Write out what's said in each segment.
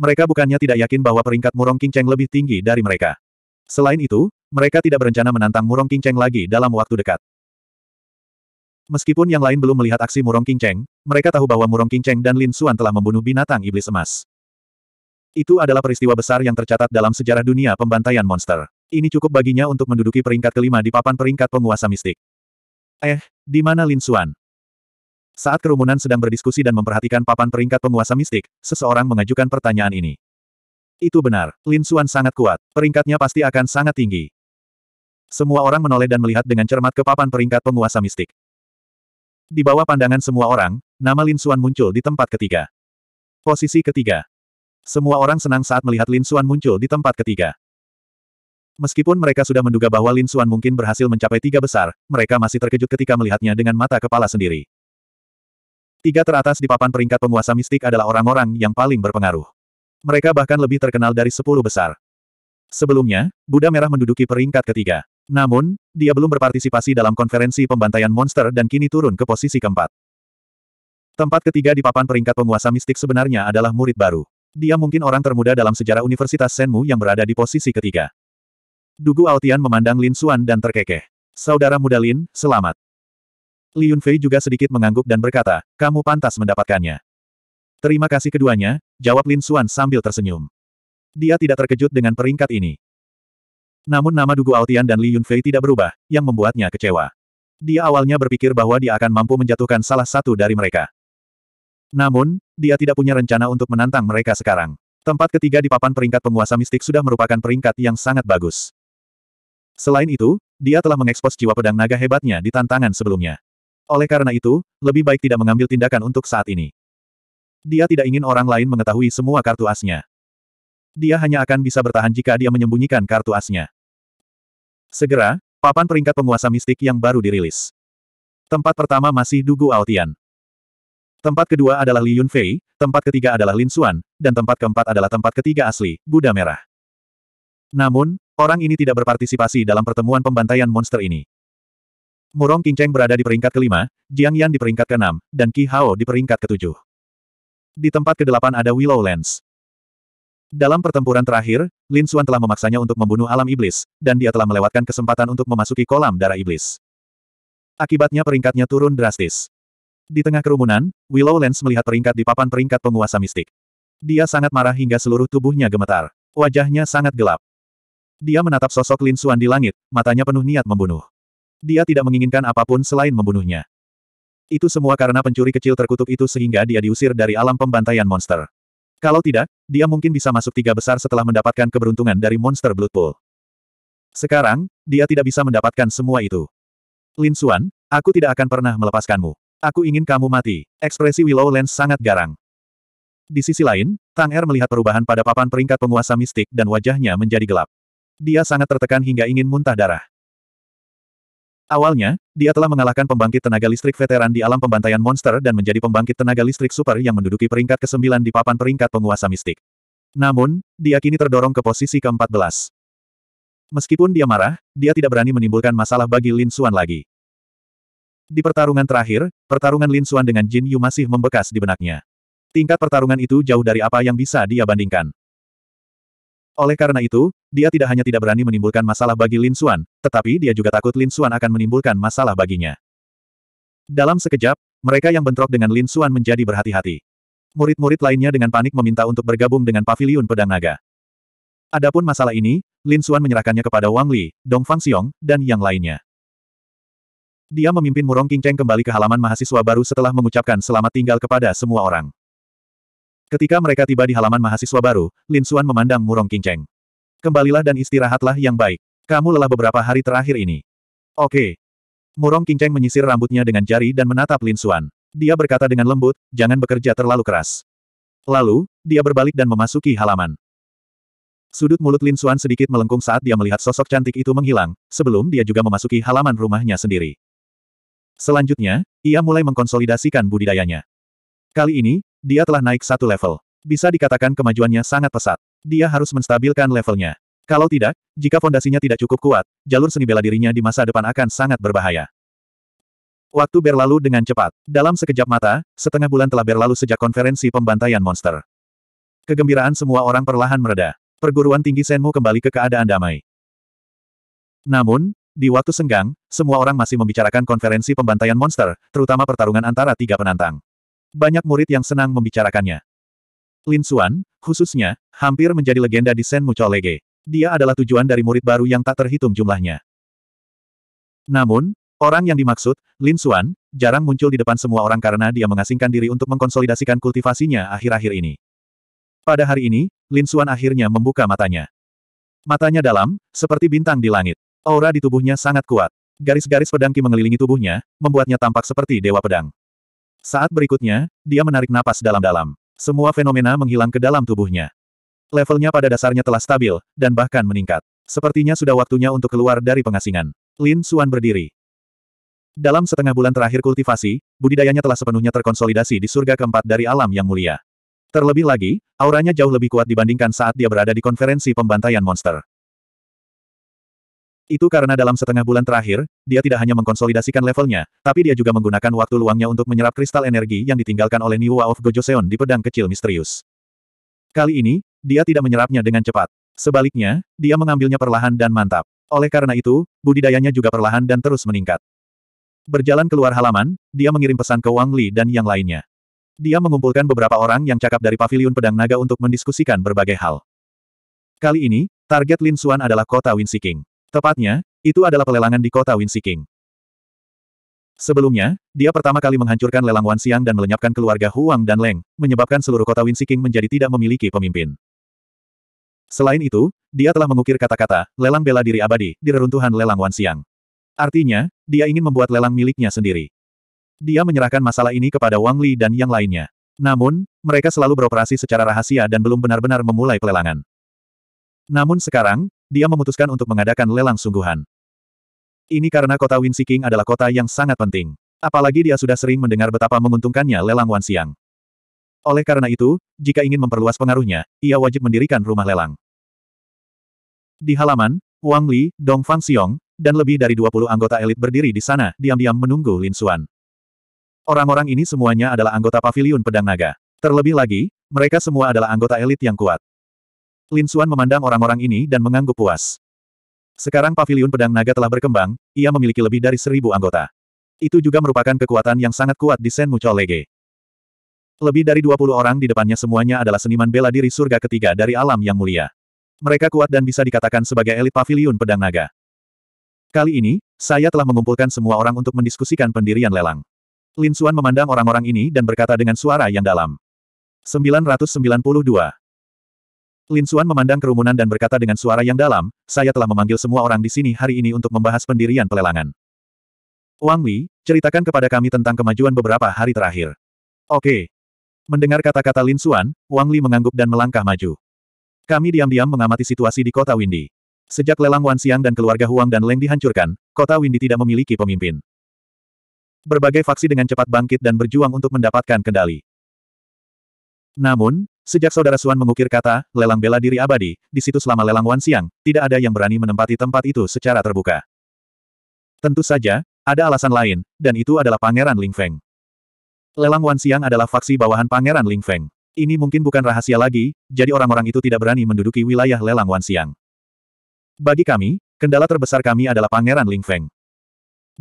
Mereka bukannya tidak yakin bahwa peringkat Murong Qingcheng lebih tinggi dari mereka. Selain itu, mereka tidak berencana menantang Murong Qingcheng lagi dalam waktu dekat. Meskipun yang lain belum melihat aksi Murong Qingcheng, mereka tahu bahwa Murong Qingcheng dan Lin Xuan telah membunuh binatang iblis emas. Itu adalah peristiwa besar yang tercatat dalam sejarah dunia pembantaian monster. Ini cukup baginya untuk menduduki peringkat kelima di papan peringkat penguasa mistik. Eh, di mana Lin Xuan? Saat kerumunan sedang berdiskusi dan memperhatikan papan peringkat penguasa mistik, seseorang mengajukan pertanyaan ini. Itu benar, Lin Xuan sangat kuat, peringkatnya pasti akan sangat tinggi. Semua orang menoleh dan melihat dengan cermat ke papan peringkat penguasa mistik. Di bawah pandangan semua orang, nama Lin Xuan muncul di tempat ketiga. Posisi ketiga. Semua orang senang saat melihat Lin Xuan muncul di tempat ketiga. Meskipun mereka sudah menduga bahwa Lin Xuan mungkin berhasil mencapai tiga besar, mereka masih terkejut ketika melihatnya dengan mata kepala sendiri. Tiga teratas di papan peringkat penguasa mistik adalah orang-orang yang paling berpengaruh. Mereka bahkan lebih terkenal dari sepuluh besar. Sebelumnya, Buddha Merah menduduki peringkat ketiga. Namun, dia belum berpartisipasi dalam konferensi pembantaian monster dan kini turun ke posisi keempat. Tempat ketiga di papan peringkat penguasa mistik sebenarnya adalah murid baru. Dia mungkin orang termuda dalam sejarah Universitas Senmu yang berada di posisi ketiga. Dugu Aotian memandang Lin Xuan dan terkekeh. Saudara muda Lin, selamat. Liun Fei juga sedikit mengangguk dan berkata, kamu pantas mendapatkannya. Terima kasih keduanya, jawab Lin Xuan sambil tersenyum. Dia tidak terkejut dengan peringkat ini. Namun nama Dugu Altian dan Li Yunfei tidak berubah, yang membuatnya kecewa. Dia awalnya berpikir bahwa dia akan mampu menjatuhkan salah satu dari mereka. Namun, dia tidak punya rencana untuk menantang mereka sekarang. Tempat ketiga di papan peringkat penguasa mistik sudah merupakan peringkat yang sangat bagus. Selain itu, dia telah mengekspos jiwa pedang naga hebatnya di tantangan sebelumnya. Oleh karena itu, lebih baik tidak mengambil tindakan untuk saat ini. Dia tidak ingin orang lain mengetahui semua kartu asnya. Dia hanya akan bisa bertahan jika dia menyembunyikan kartu asnya. Segera, papan peringkat penguasa mistik yang baru dirilis. Tempat pertama masih Dugu Aotian. Tempat kedua adalah Li Yunfei, tempat ketiga adalah Lin Xuan, dan tempat keempat adalah tempat ketiga asli, Buddha Merah. Namun, orang ini tidak berpartisipasi dalam pertemuan pembantaian monster ini. Murong Qingcheng berada di peringkat kelima, Jiang Yan di peringkat keenam, dan Qi Hao di peringkat ketujuh. Di tempat kedelapan ada Willowlands. Dalam pertempuran terakhir, Lin Xuan telah memaksanya untuk membunuh alam iblis, dan dia telah melewatkan kesempatan untuk memasuki kolam darah iblis. Akibatnya peringkatnya turun drastis. Di tengah kerumunan, Willowlands melihat peringkat di papan peringkat penguasa mistik. Dia sangat marah hingga seluruh tubuhnya gemetar. Wajahnya sangat gelap. Dia menatap sosok Lin Xuan di langit, matanya penuh niat membunuh. Dia tidak menginginkan apapun selain membunuhnya. Itu semua karena pencuri kecil terkutuk itu sehingga dia diusir dari alam pembantaian monster. Kalau tidak, dia mungkin bisa masuk tiga besar setelah mendapatkan keberuntungan dari monster Blood Pool. Sekarang, dia tidak bisa mendapatkan semua itu. Lin Xuan, aku tidak akan pernah melepaskanmu. Aku ingin kamu mati. Ekspresi Willow Lens sangat garang. Di sisi lain, Tang Er melihat perubahan pada papan peringkat penguasa mistik dan wajahnya menjadi gelap. Dia sangat tertekan hingga ingin muntah darah. Awalnya, dia telah mengalahkan pembangkit tenaga listrik veteran di alam pembantaian monster dan menjadi pembangkit tenaga listrik super yang menduduki peringkat ke-9 di papan peringkat penguasa mistik. Namun, dia kini terdorong ke posisi ke-14. Meskipun dia marah, dia tidak berani menimbulkan masalah bagi Lin Suan lagi. Di pertarungan terakhir, pertarungan Lin Suan dengan Jin Yu masih membekas di benaknya. Tingkat pertarungan itu jauh dari apa yang bisa dia bandingkan. Oleh karena itu, dia tidak hanya tidak berani menimbulkan masalah bagi Lin Xuan, tetapi dia juga takut Lin Xuan akan menimbulkan masalah baginya. Dalam sekejap, mereka yang bentrok dengan Lin Xuan menjadi berhati-hati. Murid-murid lainnya dengan panik meminta untuk bergabung dengan paviliun pedang naga. Adapun masalah ini, Lin Xuan menyerahkannya kepada Wang Li, Dong Fang Xiong, dan yang lainnya. Dia memimpin Murong King Cheng kembali ke halaman mahasiswa baru setelah mengucapkan selamat tinggal kepada semua orang. Ketika mereka tiba di halaman mahasiswa baru, Lin Suan memandang Murong Kinceng. Kembalilah dan istirahatlah yang baik. Kamu lelah beberapa hari terakhir ini. Oke. Murong Kinceng menyisir rambutnya dengan jari dan menatap Lin Suan. Dia berkata dengan lembut, jangan bekerja terlalu keras. Lalu, dia berbalik dan memasuki halaman. Sudut mulut Lin Suan sedikit melengkung saat dia melihat sosok cantik itu menghilang, sebelum dia juga memasuki halaman rumahnya sendiri. Selanjutnya, ia mulai mengkonsolidasikan budidayanya. Kali ini, dia telah naik satu level. Bisa dikatakan kemajuannya sangat pesat. Dia harus menstabilkan levelnya. Kalau tidak, jika fondasinya tidak cukup kuat, jalur seni bela dirinya di masa depan akan sangat berbahaya. Waktu berlalu dengan cepat. Dalam sekejap mata, setengah bulan telah berlalu sejak konferensi pembantaian monster. Kegembiraan semua orang perlahan mereda. Perguruan tinggi Senmu kembali ke keadaan damai. Namun, di waktu senggang, semua orang masih membicarakan konferensi pembantaian monster, terutama pertarungan antara tiga penantang. Banyak murid yang senang membicarakannya. Lin Xuan, khususnya, hampir menjadi legenda di Sen Mucho Dia adalah tujuan dari murid baru yang tak terhitung jumlahnya. Namun, orang yang dimaksud, Lin Xuan, jarang muncul di depan semua orang karena dia mengasingkan diri untuk mengkonsolidasikan kultivasinya akhir-akhir ini. Pada hari ini, Lin Xuan akhirnya membuka matanya. Matanya dalam, seperti bintang di langit. Aura di tubuhnya sangat kuat. Garis-garis pedang Ki mengelilingi tubuhnya, membuatnya tampak seperti dewa pedang. Saat berikutnya, dia menarik napas dalam-dalam. Semua fenomena menghilang ke dalam tubuhnya. Levelnya pada dasarnya telah stabil, dan bahkan meningkat. Sepertinya sudah waktunya untuk keluar dari pengasingan. Lin Suan berdiri. Dalam setengah bulan terakhir kultivasi, budidayanya telah sepenuhnya terkonsolidasi di surga keempat dari alam yang mulia. Terlebih lagi, auranya jauh lebih kuat dibandingkan saat dia berada di konferensi pembantaian monster. Itu karena dalam setengah bulan terakhir, dia tidak hanya mengkonsolidasikan levelnya, tapi dia juga menggunakan waktu luangnya untuk menyerap kristal energi yang ditinggalkan oleh Niwa of Gojoseon di pedang kecil misterius. Kali ini, dia tidak menyerapnya dengan cepat. Sebaliknya, dia mengambilnya perlahan dan mantap. Oleh karena itu, budidayanya juga perlahan dan terus meningkat. Berjalan keluar halaman, dia mengirim pesan ke Wang Li dan yang lainnya. Dia mengumpulkan beberapa orang yang cakap dari paviliun pedang naga untuk mendiskusikan berbagai hal. Kali ini, target Lin Xuan adalah kota Winsiking. Tepatnya, itu adalah pelelangan di kota Winsiking. Sebelumnya, dia pertama kali menghancurkan lelang Wan Siang dan melenyapkan keluarga Huang dan Leng, menyebabkan seluruh kota Winsiking menjadi tidak memiliki pemimpin. Selain itu, dia telah mengukir kata-kata, lelang bela diri abadi, di reruntuhan lelang Wan Siang. Artinya, dia ingin membuat lelang miliknya sendiri. Dia menyerahkan masalah ini kepada Wang Li dan yang lainnya. Namun, mereka selalu beroperasi secara rahasia dan belum benar-benar memulai pelelangan. Namun sekarang, dia memutuskan untuk mengadakan lelang sungguhan. Ini karena kota Winsiking adalah kota yang sangat penting. Apalagi dia sudah sering mendengar betapa menguntungkannya lelang Wansiang. Oleh karena itu, jika ingin memperluas pengaruhnya, ia wajib mendirikan rumah lelang. Di halaman, Wang Li, Dong Fang Xiong, dan lebih dari 20 anggota elit berdiri di sana, diam-diam menunggu Lin Xuan. Orang-orang ini semuanya adalah anggota paviliun pedang naga. Terlebih lagi, mereka semua adalah anggota elit yang kuat. Lin Xuan memandang orang-orang ini dan mengangguk puas. Sekarang paviliun pedang naga telah berkembang, ia memiliki lebih dari seribu anggota. Itu juga merupakan kekuatan yang sangat kuat di Sen Mucho Lege. Lebih dari 20 orang di depannya semuanya adalah seniman bela diri surga ketiga dari alam yang mulia. Mereka kuat dan bisa dikatakan sebagai elit paviliun pedang naga. Kali ini, saya telah mengumpulkan semua orang untuk mendiskusikan pendirian lelang. Lin Xuan memandang orang-orang ini dan berkata dengan suara yang dalam. 992. Lin Suan memandang kerumunan dan berkata dengan suara yang dalam, saya telah memanggil semua orang di sini hari ini untuk membahas pendirian pelelangan. Wang Wei, ceritakan kepada kami tentang kemajuan beberapa hari terakhir. Oke. Mendengar kata-kata Lin Suan, Wang Li mengangguk dan melangkah maju. Kami diam-diam mengamati situasi di kota Windy. Sejak lelang Wan Siang dan keluarga Huang dan Leng dihancurkan, kota Windy tidak memiliki pemimpin. Berbagai faksi dengan cepat bangkit dan berjuang untuk mendapatkan kendali. Namun, Sejak saudara Suan mengukir kata, lelang bela diri abadi, di situ selama lelang Wan Siang, tidak ada yang berani menempati tempat itu secara terbuka. Tentu saja, ada alasan lain, dan itu adalah Pangeran Ling Feng. Lelang Wan Siang adalah faksi bawahan Pangeran Ling Feng. Ini mungkin bukan rahasia lagi, jadi orang-orang itu tidak berani menduduki wilayah lelang Wan Siang. Bagi kami, kendala terbesar kami adalah Pangeran Ling Feng.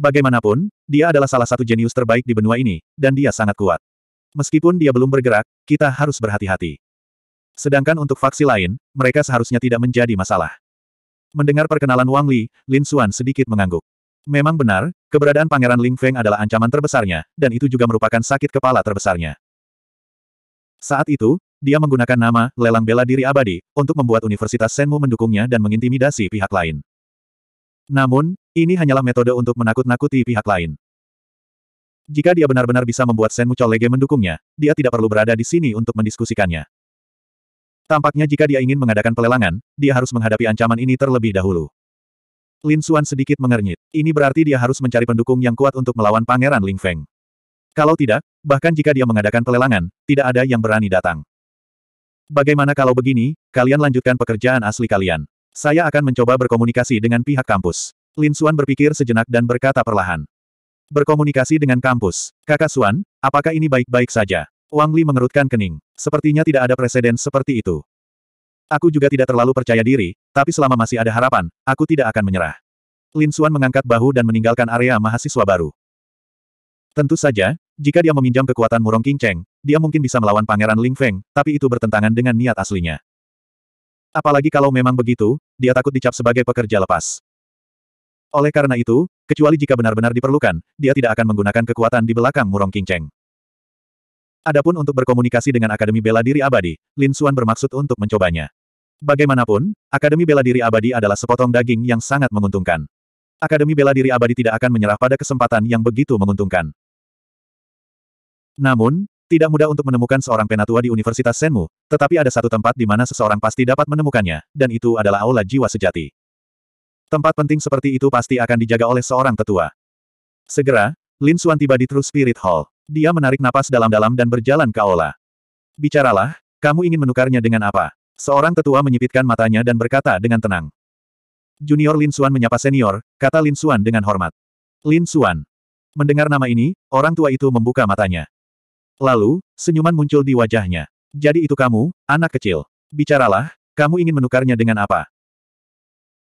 Bagaimanapun, dia adalah salah satu jenius terbaik di benua ini, dan dia sangat kuat. Meskipun dia belum bergerak, kita harus berhati-hati. Sedangkan untuk faksi lain, mereka seharusnya tidak menjadi masalah. Mendengar perkenalan Wang Li, Lin Xuan sedikit mengangguk. Memang benar, keberadaan Pangeran Ling Feng adalah ancaman terbesarnya, dan itu juga merupakan sakit kepala terbesarnya. Saat itu, dia menggunakan nama lelang bela diri abadi untuk membuat Universitas Senmu mendukungnya dan mengintimidasi pihak lain. Namun, ini hanyalah metode untuk menakut-nakuti pihak lain. Jika dia benar-benar bisa membuat Sen Lege mendukungnya, dia tidak perlu berada di sini untuk mendiskusikannya. Tampaknya jika dia ingin mengadakan pelelangan, dia harus menghadapi ancaman ini terlebih dahulu. Lin Xuan sedikit mengernyit. Ini berarti dia harus mencari pendukung yang kuat untuk melawan Pangeran Ling Feng. Kalau tidak, bahkan jika dia mengadakan pelelangan, tidak ada yang berani datang. Bagaimana kalau begini, kalian lanjutkan pekerjaan asli kalian. Saya akan mencoba berkomunikasi dengan pihak kampus. Lin Xuan berpikir sejenak dan berkata perlahan. Berkomunikasi dengan kampus. Kakak Suan, apakah ini baik-baik saja? Wang Li mengerutkan kening. Sepertinya tidak ada presiden seperti itu. Aku juga tidak terlalu percaya diri, tapi selama masih ada harapan, aku tidak akan menyerah. Lin Suan mengangkat bahu dan meninggalkan area mahasiswa baru. Tentu saja, jika dia meminjam kekuatan Murong King Cheng, dia mungkin bisa melawan Pangeran Ling Feng, tapi itu bertentangan dengan niat aslinya. Apalagi kalau memang begitu, dia takut dicap sebagai pekerja lepas. Oleh karena itu, kecuali jika benar-benar diperlukan, dia tidak akan menggunakan kekuatan di belakang Murong Qingcheng. Adapun untuk berkomunikasi dengan Akademi Bela Diri Abadi, Lin Xuan bermaksud untuk mencobanya. Bagaimanapun, Akademi Bela Diri Abadi adalah sepotong daging yang sangat menguntungkan. Akademi Bela Diri Abadi tidak akan menyerah pada kesempatan yang begitu menguntungkan. Namun, tidak mudah untuk menemukan seorang penatua di Universitas Senmu, tetapi ada satu tempat di mana seseorang pasti dapat menemukannya, dan itu adalah Aula Jiwa Sejati. Tempat penting seperti itu pasti akan dijaga oleh seorang tetua. Segera, Lin Xuan tiba di True Spirit Hall. Dia menarik napas dalam-dalam dan berjalan ke aula. Bicaralah, kamu ingin menukarnya dengan apa? Seorang tetua menyipitkan matanya dan berkata dengan tenang. Junior Lin Xuan menyapa senior, kata Lin Xuan dengan hormat. Lin Xuan. Mendengar nama ini, orang tua itu membuka matanya. Lalu, senyuman muncul di wajahnya. Jadi itu kamu, anak kecil. Bicaralah, kamu ingin menukarnya dengan apa?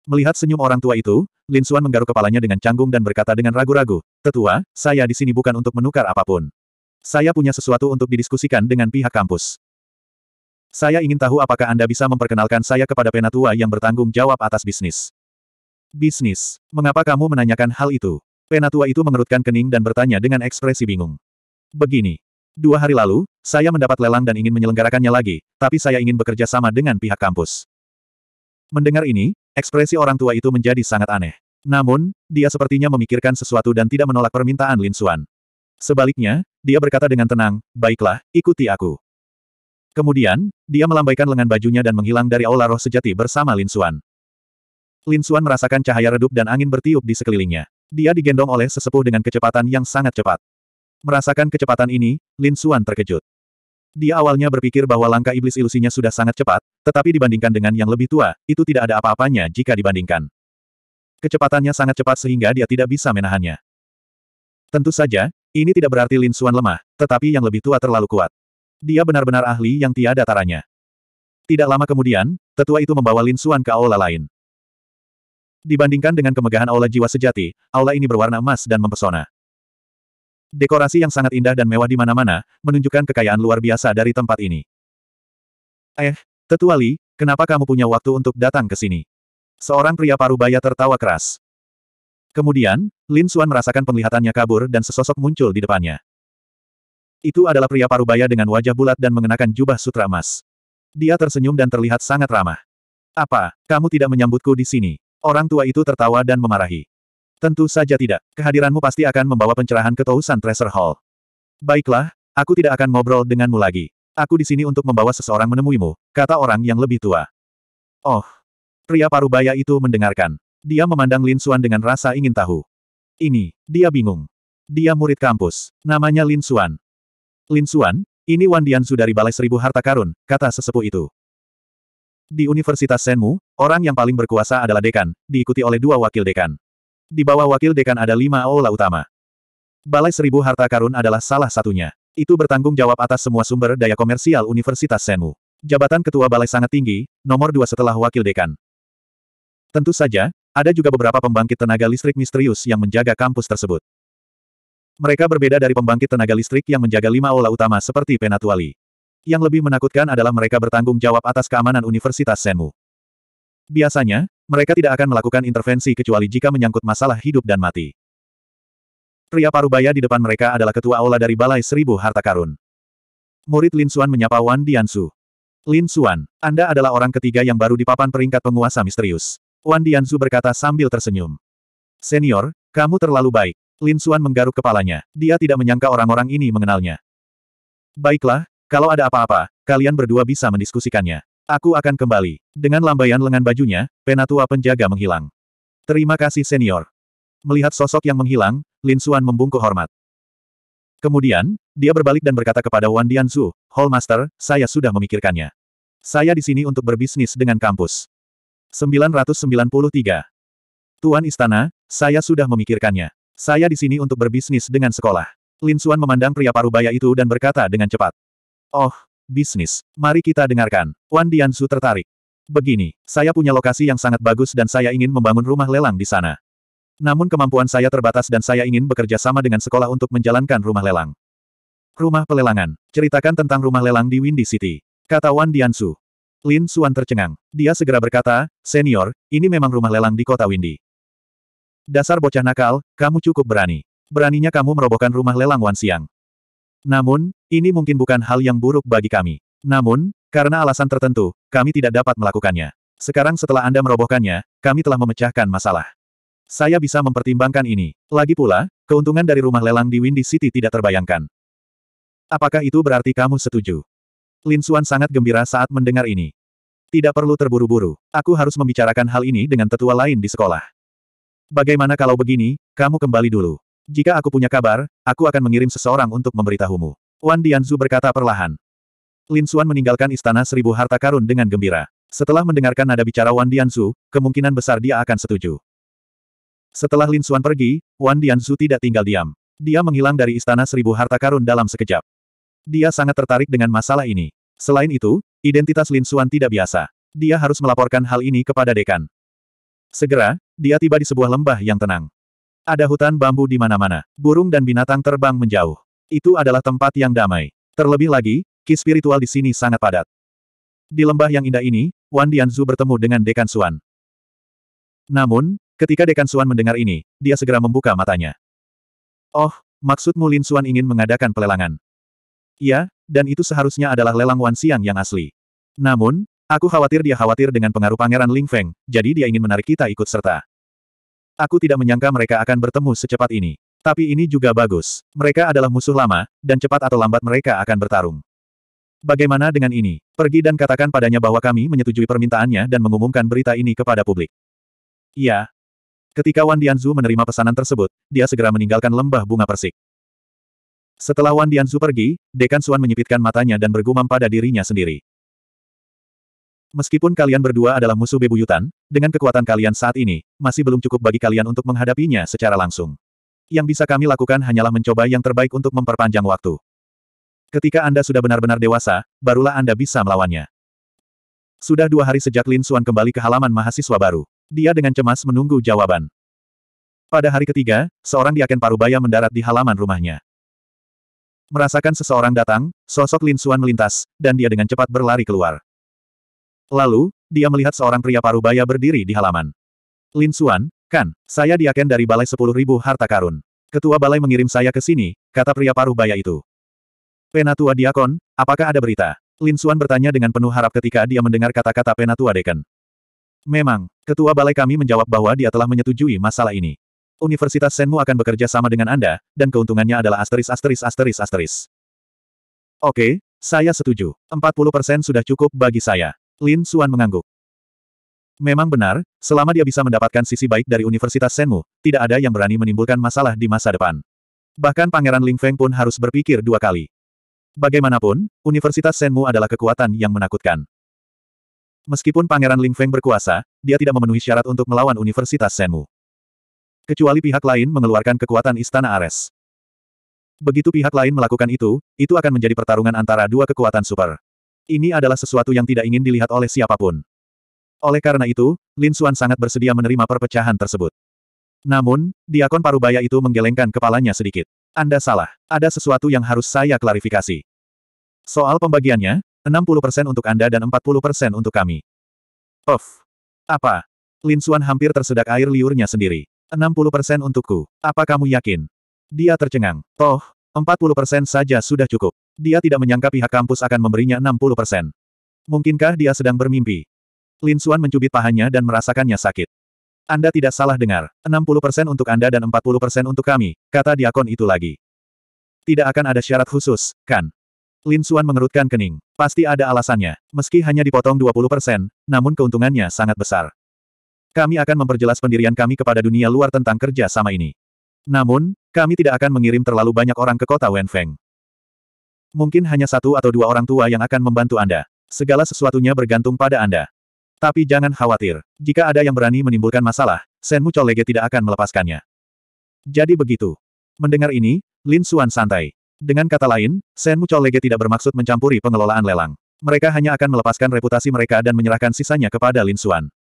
Melihat senyum orang tua itu, Lin Suan menggaruk kepalanya dengan canggung dan berkata dengan ragu-ragu, Tetua, saya di sini bukan untuk menukar apapun. Saya punya sesuatu untuk didiskusikan dengan pihak kampus. Saya ingin tahu apakah Anda bisa memperkenalkan saya kepada penatua yang bertanggung jawab atas bisnis. Bisnis, mengapa kamu menanyakan hal itu? Penatua itu mengerutkan kening dan bertanya dengan ekspresi bingung. Begini. Dua hari lalu, saya mendapat lelang dan ingin menyelenggarakannya lagi, tapi saya ingin bekerja sama dengan pihak kampus. Mendengar ini, Ekspresi orang tua itu menjadi sangat aneh. Namun, dia sepertinya memikirkan sesuatu dan tidak menolak permintaan Lin Xuan. Sebaliknya, dia berkata dengan tenang, baiklah, ikuti aku. Kemudian, dia melambaikan lengan bajunya dan menghilang dari aula roh sejati bersama Lin Xuan. Lin Xuan merasakan cahaya redup dan angin bertiup di sekelilingnya. Dia digendong oleh sesepuh dengan kecepatan yang sangat cepat. Merasakan kecepatan ini, Lin Xuan terkejut. Dia awalnya berpikir bahwa langkah iblis ilusinya sudah sangat cepat, tetapi dibandingkan dengan yang lebih tua, itu tidak ada apa-apanya jika dibandingkan. Kecepatannya sangat cepat sehingga dia tidak bisa menahannya. Tentu saja, ini tidak berarti Lin Xuan lemah, tetapi yang lebih tua terlalu kuat. Dia benar-benar ahli yang tiada taranya. Tidak lama kemudian, tetua itu membawa Lin Xuan ke aula lain. Dibandingkan dengan kemegahan aula jiwa sejati, aula ini berwarna emas dan mempesona. Dekorasi yang sangat indah dan mewah di mana-mana, menunjukkan kekayaan luar biasa dari tempat ini. Eh, Tetua Li, kenapa kamu punya waktu untuk datang ke sini? Seorang pria parubaya tertawa keras. Kemudian, Lin Xuan merasakan penglihatannya kabur dan sesosok muncul di depannya. Itu adalah pria parubaya dengan wajah bulat dan mengenakan jubah sutra emas. Dia tersenyum dan terlihat sangat ramah. Apa, kamu tidak menyambutku di sini? Orang tua itu tertawa dan memarahi. Tentu saja tidak. Kehadiranmu pasti akan membawa pencerahan ke Tousan Treasure Hall. Baiklah, aku tidak akan ngobrol denganmu lagi. Aku di sini untuk membawa seseorang menemuimu, kata orang yang lebih tua. Oh. Pria parubaya itu mendengarkan. Dia memandang Lin Xuan dengan rasa ingin tahu. Ini, dia bingung. Dia murid kampus. Namanya Lin Xuan. Lin Xuan, ini Wan Dianzu dari Balai Seribu Harta Karun, kata sesepuh itu. Di Universitas Senmu, orang yang paling berkuasa adalah dekan, diikuti oleh dua wakil dekan. Di bawah wakil dekan ada lima aula utama. Balai Seribu Harta Karun adalah salah satunya. Itu bertanggung jawab atas semua sumber daya komersial Universitas Senmu. Jabatan ketua balai sangat tinggi, nomor dua setelah wakil dekan. Tentu saja, ada juga beberapa pembangkit tenaga listrik misterius yang menjaga kampus tersebut. Mereka berbeda dari pembangkit tenaga listrik yang menjaga lima aula utama seperti Penatuali. Yang lebih menakutkan adalah mereka bertanggung jawab atas keamanan Universitas Senmu. Biasanya, mereka tidak akan melakukan intervensi kecuali jika menyangkut masalah hidup dan mati. Pria parubaya di depan mereka adalah ketua aula dari Balai Seribu Harta Karun. Murid Lin Xuan menyapa Wan Diansu. Lin Xuan, Anda adalah orang ketiga yang baru di papan peringkat penguasa misterius. Wan Diansu berkata sambil tersenyum. Senior, kamu terlalu baik. Lin Xuan menggaruk kepalanya. Dia tidak menyangka orang-orang ini mengenalnya. Baiklah, kalau ada apa-apa, kalian berdua bisa mendiskusikannya. Aku akan kembali. Dengan lambaian lengan bajunya, penatua penjaga menghilang. Terima kasih senior. Melihat sosok yang menghilang, Lin Suan membungkuk hormat. Kemudian, dia berbalik dan berkata kepada Wan Dianzu, Hallmaster, saya sudah memikirkannya. Saya di sini untuk berbisnis dengan kampus. 993. Tuan Istana, saya sudah memikirkannya. Saya di sini untuk berbisnis dengan sekolah. Lin Suan memandang pria parubaya itu dan berkata dengan cepat. Oh, Bisnis. Mari kita dengarkan. Wan Diansu tertarik. Begini, saya punya lokasi yang sangat bagus dan saya ingin membangun rumah lelang di sana. Namun kemampuan saya terbatas dan saya ingin bekerja sama dengan sekolah untuk menjalankan rumah lelang. Rumah pelelangan. Ceritakan tentang rumah lelang di Windy City. Kata Wan Diansu. Lin Suan tercengang. Dia segera berkata, Senior, ini memang rumah lelang di kota Windy. Dasar bocah nakal, kamu cukup berani. Beraninya kamu merobohkan rumah lelang Wan Siang. Namun, ini mungkin bukan hal yang buruk bagi kami. Namun, karena alasan tertentu, kami tidak dapat melakukannya. Sekarang setelah Anda merobohkannya, kami telah memecahkan masalah. Saya bisa mempertimbangkan ini. Lagi pula, keuntungan dari rumah lelang di Windy City tidak terbayangkan. Apakah itu berarti kamu setuju? Lin Xuan sangat gembira saat mendengar ini. Tidak perlu terburu-buru. Aku harus membicarakan hal ini dengan tetua lain di sekolah. Bagaimana kalau begini, kamu kembali dulu. Jika aku punya kabar, aku akan mengirim seseorang untuk memberitahumu. Wan Dianzu berkata perlahan. Lin Xuan meninggalkan istana seribu harta karun dengan gembira. Setelah mendengarkan nada bicara Wan Dianzu, kemungkinan besar dia akan setuju. Setelah Lin Xuan pergi, Wan Dianzu tidak tinggal diam. Dia menghilang dari istana seribu harta karun dalam sekejap. Dia sangat tertarik dengan masalah ini. Selain itu, identitas Lin Xuan tidak biasa. Dia harus melaporkan hal ini kepada dekan. Segera, dia tiba di sebuah lembah yang tenang. Ada hutan bambu di mana-mana, burung dan binatang terbang menjauh. Itu adalah tempat yang damai. Terlebih lagi, ki spiritual di sini sangat padat. Di lembah yang indah ini, Wan Dianzu bertemu dengan Dekan Suan. Namun, ketika Dekan Suan mendengar ini, dia segera membuka matanya. Oh, maksudmu Lin Suan ingin mengadakan pelelangan. Iya, dan itu seharusnya adalah lelang Wan Siang yang asli. Namun, aku khawatir dia khawatir dengan pengaruh Pangeran Ling Feng, jadi dia ingin menarik kita ikut serta. Aku tidak menyangka mereka akan bertemu secepat ini. Tapi ini juga bagus. Mereka adalah musuh lama, dan cepat atau lambat mereka akan bertarung. Bagaimana dengan ini? Pergi dan katakan padanya bahwa kami menyetujui permintaannya dan mengumumkan berita ini kepada publik. Iya. Ketika Wan Dianzu menerima pesanan tersebut, dia segera meninggalkan lembah bunga persik. Setelah Wan Dianzu pergi, Dekan Suan menyipitkan matanya dan bergumam pada dirinya sendiri. Meskipun kalian berdua adalah musuh bebuyutan, dengan kekuatan kalian saat ini, masih belum cukup bagi kalian untuk menghadapinya secara langsung. Yang bisa kami lakukan hanyalah mencoba yang terbaik untuk memperpanjang waktu. Ketika Anda sudah benar-benar dewasa, barulah Anda bisa melawannya. Sudah dua hari sejak Lin Xuan kembali ke halaman mahasiswa baru. Dia dengan cemas menunggu jawaban. Pada hari ketiga, seorang diaken parubaya mendarat di halaman rumahnya. Merasakan seseorang datang, sosok Lin Xuan melintas, dan dia dengan cepat berlari keluar. Lalu, dia melihat seorang pria parubaya berdiri di halaman. Lin Xuan, Kan, saya diaken dari Balai Sepuluh Ribu Harta Karun. Ketua Balai mengirim saya ke sini, kata pria paruh baya itu. Penatua Diakon, apakah ada berita? Lin Suan bertanya dengan penuh harap ketika dia mendengar kata-kata Penatua Deken. Memang, Ketua Balai kami menjawab bahwa dia telah menyetujui masalah ini. Universitas Senmu akan bekerja sama dengan Anda, dan keuntungannya adalah asteris asteris asteris asteris. Oke, saya setuju. 40% sudah cukup bagi saya. Lin Suan mengangguk. Memang benar, selama dia bisa mendapatkan sisi baik dari Universitas Senmu, tidak ada yang berani menimbulkan masalah di masa depan. Bahkan Pangeran Ling Feng pun harus berpikir dua kali. Bagaimanapun, Universitas Senmu adalah kekuatan yang menakutkan. Meskipun Pangeran Ling Feng berkuasa, dia tidak memenuhi syarat untuk melawan Universitas Senmu. Kecuali pihak lain mengeluarkan kekuatan Istana Ares. Begitu pihak lain melakukan itu, itu akan menjadi pertarungan antara dua kekuatan super. Ini adalah sesuatu yang tidak ingin dilihat oleh siapapun. Oleh karena itu, Lin Suan sangat bersedia menerima perpecahan tersebut. Namun, Diakon Parubaya itu menggelengkan kepalanya sedikit. Anda salah. Ada sesuatu yang harus saya klarifikasi. Soal pembagiannya, 60% untuk Anda dan 40% untuk kami. Of. Apa? Lin Suan hampir tersedak air liurnya sendiri. 60% untukku. Apa kamu yakin? Dia tercengang. Toh, 40% saja sudah cukup. Dia tidak menyangka pihak kampus akan memberinya 60%. Mungkinkah dia sedang bermimpi? Lin Xuan mencubit pahanya dan merasakannya sakit. Anda tidak salah dengar, 60% untuk Anda dan 40% untuk kami, kata diakon itu lagi. Tidak akan ada syarat khusus, kan? Lin Xuan mengerutkan kening. Pasti ada alasannya, meski hanya dipotong 20%, namun keuntungannya sangat besar. Kami akan memperjelas pendirian kami kepada dunia luar tentang kerja sama ini. Namun, kami tidak akan mengirim terlalu banyak orang ke kota Wenfeng. Mungkin hanya satu atau dua orang tua yang akan membantu Anda. Segala sesuatunya bergantung pada Anda. Tapi jangan khawatir, jika ada yang berani menimbulkan masalah, Senmu Colege tidak akan melepaskannya. Jadi begitu. Mendengar ini, Lin Suan santai. Dengan kata lain, Senmu Colege tidak bermaksud mencampuri pengelolaan lelang. Mereka hanya akan melepaskan reputasi mereka dan menyerahkan sisanya kepada Lin Suan.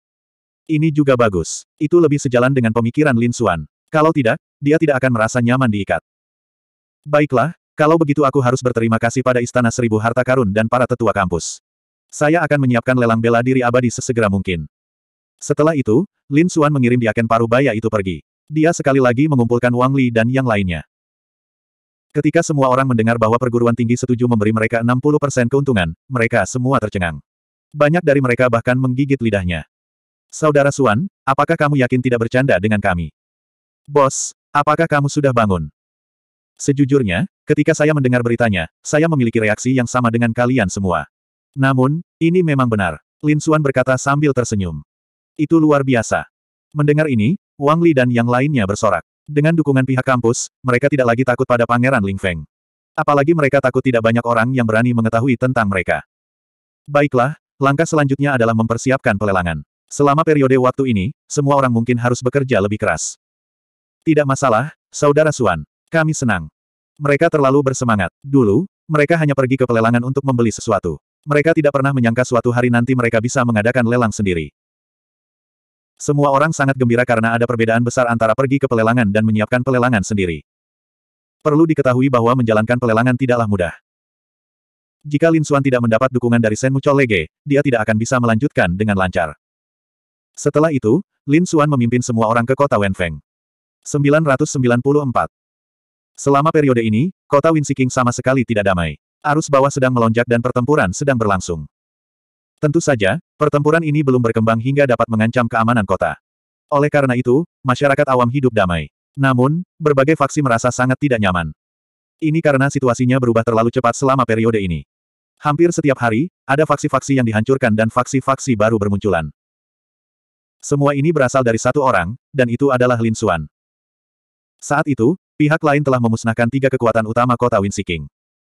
Ini juga bagus. Itu lebih sejalan dengan pemikiran Lin Suan. Kalau tidak, dia tidak akan merasa nyaman diikat. Baiklah, kalau begitu aku harus berterima kasih pada Istana Seribu Harta Karun dan para tetua kampus. Saya akan menyiapkan lelang bela diri abadi sesegera mungkin. Setelah itu, Lin Suan mengirim diaken paruh baya itu pergi. Dia sekali lagi mengumpulkan Wang Li dan yang lainnya. Ketika semua orang mendengar bahwa perguruan tinggi setuju memberi mereka 60% keuntungan, mereka semua tercengang. Banyak dari mereka bahkan menggigit lidahnya. Saudara Suan, apakah kamu yakin tidak bercanda dengan kami? Bos, apakah kamu sudah bangun? Sejujurnya, ketika saya mendengar beritanya, saya memiliki reaksi yang sama dengan kalian semua. Namun, ini memang benar. Lin Xuan berkata sambil tersenyum. Itu luar biasa. Mendengar ini, Wang Li dan yang lainnya bersorak. Dengan dukungan pihak kampus, mereka tidak lagi takut pada Pangeran Ling Feng. Apalagi mereka takut tidak banyak orang yang berani mengetahui tentang mereka. Baiklah, langkah selanjutnya adalah mempersiapkan pelelangan. Selama periode waktu ini, semua orang mungkin harus bekerja lebih keras. Tidak masalah, Saudara Suan. Kami senang. Mereka terlalu bersemangat. Dulu, mereka hanya pergi ke pelelangan untuk membeli sesuatu. Mereka tidak pernah menyangka suatu hari nanti mereka bisa mengadakan lelang sendiri. Semua orang sangat gembira karena ada perbedaan besar antara pergi ke pelelangan dan menyiapkan pelelangan sendiri. Perlu diketahui bahwa menjalankan pelelangan tidaklah mudah. Jika Lin Xuan tidak mendapat dukungan dari Shen Mucho Lege, dia tidak akan bisa melanjutkan dengan lancar. Setelah itu, Lin Xuan memimpin semua orang ke kota Wenfeng. 994 Selama periode ini, kota Winsiking sama sekali tidak damai. Arus bawah sedang melonjak dan pertempuran sedang berlangsung. Tentu saja, pertempuran ini belum berkembang hingga dapat mengancam keamanan kota. Oleh karena itu, masyarakat awam hidup damai. Namun, berbagai faksi merasa sangat tidak nyaman. Ini karena situasinya berubah terlalu cepat selama periode ini. Hampir setiap hari, ada faksi-faksi yang dihancurkan dan faksi-faksi baru bermunculan. Semua ini berasal dari satu orang, dan itu adalah Lin Suan. Saat itu, pihak lain telah memusnahkan tiga kekuatan utama kota Winsiking.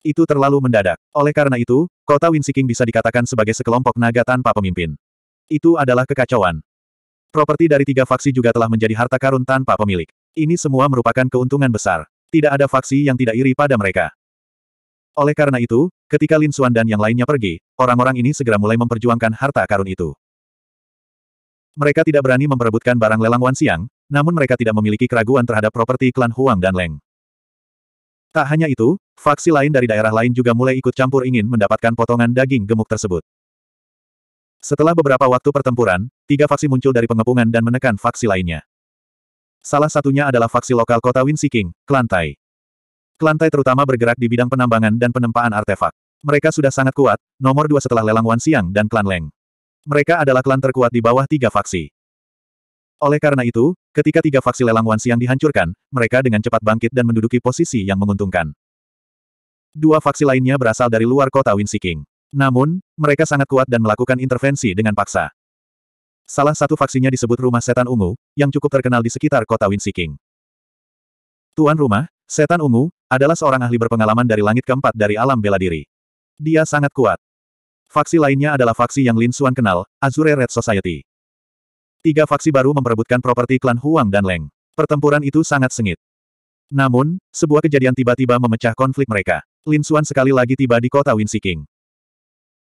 Itu terlalu mendadak. Oleh karena itu, kota Winsiking bisa dikatakan sebagai sekelompok naga tanpa pemimpin. Itu adalah kekacauan. Properti dari tiga faksi juga telah menjadi harta karun tanpa pemilik. Ini semua merupakan keuntungan besar. Tidak ada faksi yang tidak iri pada mereka. Oleh karena itu, ketika Lin Xuan dan yang lainnya pergi, orang-orang ini segera mulai memperjuangkan harta karun itu. Mereka tidak berani memperebutkan barang lelang Wan Siang, namun mereka tidak memiliki keraguan terhadap properti klan Huang dan Leng. Tak hanya itu, faksi lain dari daerah lain juga mulai ikut campur ingin mendapatkan potongan daging gemuk tersebut. Setelah beberapa waktu pertempuran, tiga faksi muncul dari pengepungan dan menekan faksi lainnya. Salah satunya adalah faksi lokal kota Winsiking, Klantai. Kelantai terutama bergerak di bidang penambangan dan penempaan artefak. Mereka sudah sangat kuat, nomor dua setelah lelang Wan Siang dan Klan Leng. Mereka adalah klan terkuat di bawah tiga faksi. Oleh karena itu, Ketika tiga faksi lelang Wanxiang dihancurkan, mereka dengan cepat bangkit dan menduduki posisi yang menguntungkan. Dua faksi lainnya berasal dari luar kota Winsiking. Namun, mereka sangat kuat dan melakukan intervensi dengan paksa. Salah satu faksinya disebut Rumah Setan Ungu, yang cukup terkenal di sekitar kota Winsiking. Tuan rumah, Setan Ungu, adalah seorang ahli berpengalaman dari langit keempat dari alam bela diri. Dia sangat kuat. Faksi lainnya adalah faksi yang Lin Suan kenal, Azure Red Society. Tiga faksi baru memperebutkan properti klan Huang dan Leng. Pertempuran itu sangat sengit. Namun, sebuah kejadian tiba-tiba memecah konflik mereka. Lin Xuan sekali lagi tiba di kota Winsiking.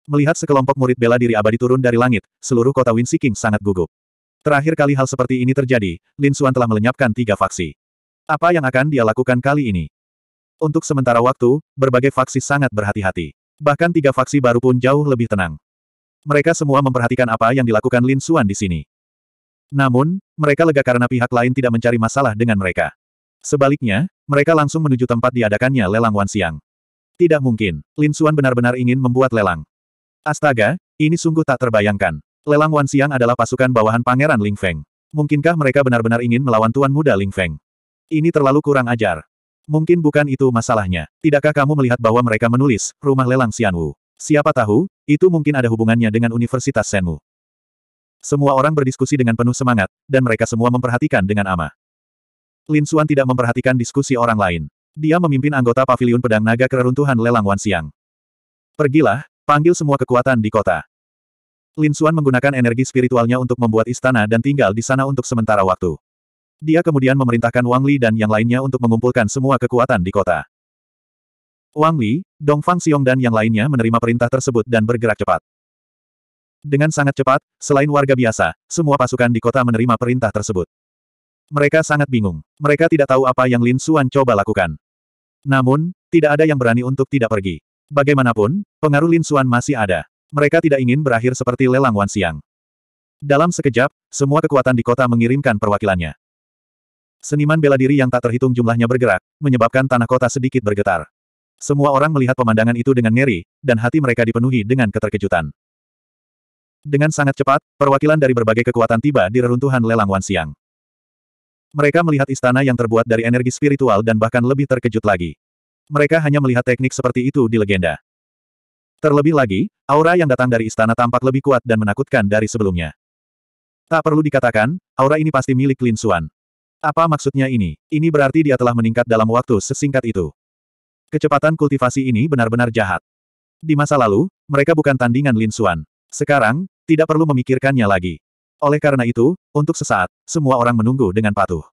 Melihat sekelompok murid bela diri abadi turun dari langit, seluruh kota Winsiking sangat gugup. Terakhir kali hal seperti ini terjadi, Lin Xuan telah melenyapkan tiga faksi. Apa yang akan dia lakukan kali ini? Untuk sementara waktu, berbagai faksi sangat berhati-hati. Bahkan tiga faksi baru pun jauh lebih tenang. Mereka semua memperhatikan apa yang dilakukan Lin Xuan di sini. Namun, mereka lega karena pihak lain tidak mencari masalah dengan mereka. Sebaliknya, mereka langsung menuju tempat diadakannya lelang siang. Tidak mungkin, Lin Xuan benar-benar ingin membuat lelang. Astaga, ini sungguh tak terbayangkan. Lelang siang adalah pasukan bawahan Pangeran Ling Feng. Mungkinkah mereka benar-benar ingin melawan Tuan Muda Ling Feng? Ini terlalu kurang ajar. Mungkin bukan itu masalahnya. Tidakkah kamu melihat bahwa mereka menulis, rumah lelang Xianwu? Siapa tahu, itu mungkin ada hubungannya dengan Universitas Senmu. Semua orang berdiskusi dengan penuh semangat, dan mereka semua memperhatikan dengan amah. Lin Xuan tidak memperhatikan diskusi orang lain. Dia memimpin anggota paviliun pedang naga keruntuhan lelang Wan Siang. Pergilah, panggil semua kekuatan di kota. Lin Xuan menggunakan energi spiritualnya untuk membuat istana dan tinggal di sana untuk sementara waktu. Dia kemudian memerintahkan Wang Li dan yang lainnya untuk mengumpulkan semua kekuatan di kota. Wang Li, Dong Fang Xiong dan yang lainnya menerima perintah tersebut dan bergerak cepat. Dengan sangat cepat, selain warga biasa, semua pasukan di kota menerima perintah tersebut. Mereka sangat bingung. Mereka tidak tahu apa yang Lin Xuan coba lakukan. Namun, tidak ada yang berani untuk tidak pergi. Bagaimanapun, pengaruh Lin Xuan masih ada. Mereka tidak ingin berakhir seperti lelang Wan Siang. Dalam sekejap, semua kekuatan di kota mengirimkan perwakilannya. Seniman bela diri yang tak terhitung jumlahnya bergerak, menyebabkan tanah kota sedikit bergetar. Semua orang melihat pemandangan itu dengan ngeri, dan hati mereka dipenuhi dengan keterkejutan. Dengan sangat cepat, perwakilan dari berbagai kekuatan tiba di reruntuhan lelang Wan Siang. Mereka melihat istana yang terbuat dari energi spiritual dan bahkan lebih terkejut lagi. Mereka hanya melihat teknik seperti itu di legenda. Terlebih lagi, aura yang datang dari istana tampak lebih kuat dan menakutkan dari sebelumnya. Tak perlu dikatakan, aura ini pasti milik Lin Suan. Apa maksudnya ini? Ini berarti dia telah meningkat dalam waktu sesingkat itu. Kecepatan kultivasi ini benar-benar jahat. Di masa lalu, mereka bukan tandingan Lin Suan. Sekarang, tidak perlu memikirkannya lagi. Oleh karena itu, untuk sesaat, semua orang menunggu dengan patuh.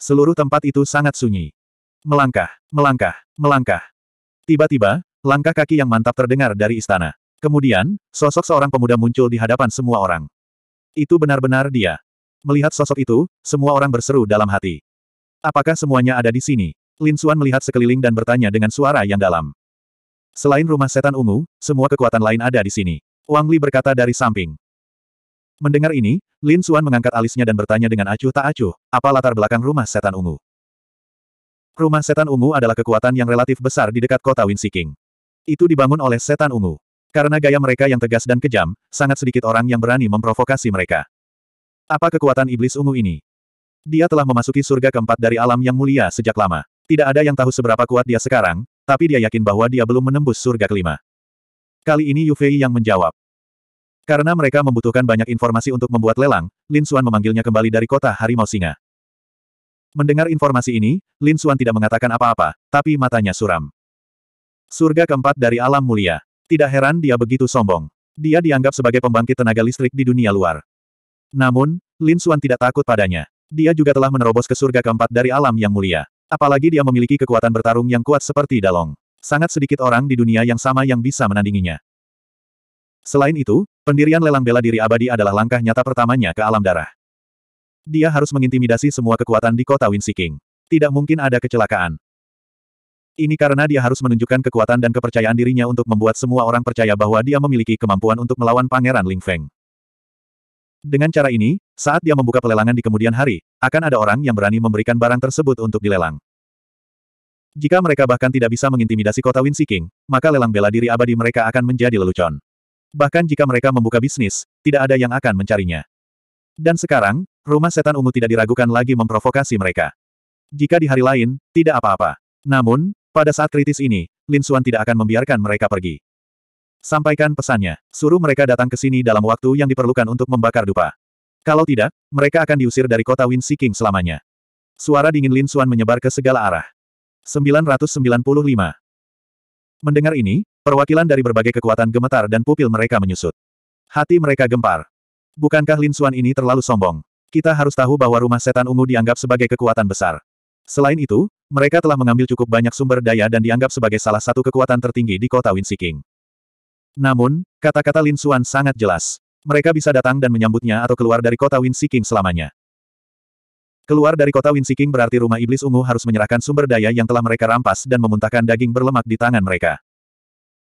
Seluruh tempat itu sangat sunyi. Melangkah, melangkah, melangkah. Tiba-tiba, langkah kaki yang mantap terdengar dari istana. Kemudian, sosok seorang pemuda muncul di hadapan semua orang. Itu benar-benar dia. Melihat sosok itu, semua orang berseru dalam hati. Apakah semuanya ada di sini? Lin Xuan melihat sekeliling dan bertanya dengan suara yang dalam. Selain rumah setan ungu, semua kekuatan lain ada di sini. Wang Li berkata dari samping. Mendengar ini, Lin Xuan mengangkat alisnya dan bertanya dengan acuh tak acuh, apa latar belakang rumah setan ungu? Rumah setan ungu adalah kekuatan yang relatif besar di dekat kota Winsiking. Itu dibangun oleh setan ungu. Karena gaya mereka yang tegas dan kejam, sangat sedikit orang yang berani memprovokasi mereka. Apa kekuatan iblis ungu ini? Dia telah memasuki surga keempat dari alam yang mulia sejak lama. Tidak ada yang tahu seberapa kuat dia sekarang, tapi dia yakin bahwa dia belum menembus surga kelima. Kali ini Yu yang menjawab. Karena mereka membutuhkan banyak informasi untuk membuat lelang, Lin Suan memanggilnya kembali dari kota Harimau Singa. Mendengar informasi ini, Lin Suan tidak mengatakan apa-apa, tapi matanya suram. Surga keempat dari alam mulia. Tidak heran dia begitu sombong. Dia dianggap sebagai pembangkit tenaga listrik di dunia luar. Namun, Lin Suan tidak takut padanya. Dia juga telah menerobos ke surga keempat dari alam yang mulia. Apalagi dia memiliki kekuatan bertarung yang kuat seperti Dalong sangat sedikit orang di dunia yang sama yang bisa menandinginya. Selain itu, pendirian lelang bela diri abadi adalah langkah nyata pertamanya ke alam darah. Dia harus mengintimidasi semua kekuatan di kota Winsiking. Tidak mungkin ada kecelakaan. Ini karena dia harus menunjukkan kekuatan dan kepercayaan dirinya untuk membuat semua orang percaya bahwa dia memiliki kemampuan untuk melawan Pangeran Ling Feng. Dengan cara ini, saat dia membuka pelelangan di kemudian hari, akan ada orang yang berani memberikan barang tersebut untuk dilelang. Jika mereka bahkan tidak bisa mengintimidasi kota Wind maka lelang bela diri abadi mereka akan menjadi lelucon. Bahkan jika mereka membuka bisnis, tidak ada yang akan mencarinya. Dan sekarang, rumah setan ungu tidak diragukan lagi memprovokasi mereka. Jika di hari lain, tidak apa-apa. Namun, pada saat kritis ini, Lin Suan tidak akan membiarkan mereka pergi. Sampaikan pesannya, suruh mereka datang ke sini dalam waktu yang diperlukan untuk membakar dupa. Kalau tidak, mereka akan diusir dari kota Wind selamanya. Suara dingin Lin Suan menyebar ke segala arah. 995. Mendengar ini, perwakilan dari berbagai kekuatan gemetar dan pupil mereka menyusut. Hati mereka gempar. Bukankah Lin Suan ini terlalu sombong? Kita harus tahu bahwa rumah setan ungu dianggap sebagai kekuatan besar. Selain itu, mereka telah mengambil cukup banyak sumber daya dan dianggap sebagai salah satu kekuatan tertinggi di kota Winsiking. Namun, kata-kata Lin Suan sangat jelas. Mereka bisa datang dan menyambutnya atau keluar dari kota Winsiking selamanya. Keluar dari kota Winsiking berarti rumah iblis ungu harus menyerahkan sumber daya yang telah mereka rampas dan memuntahkan daging berlemak di tangan mereka.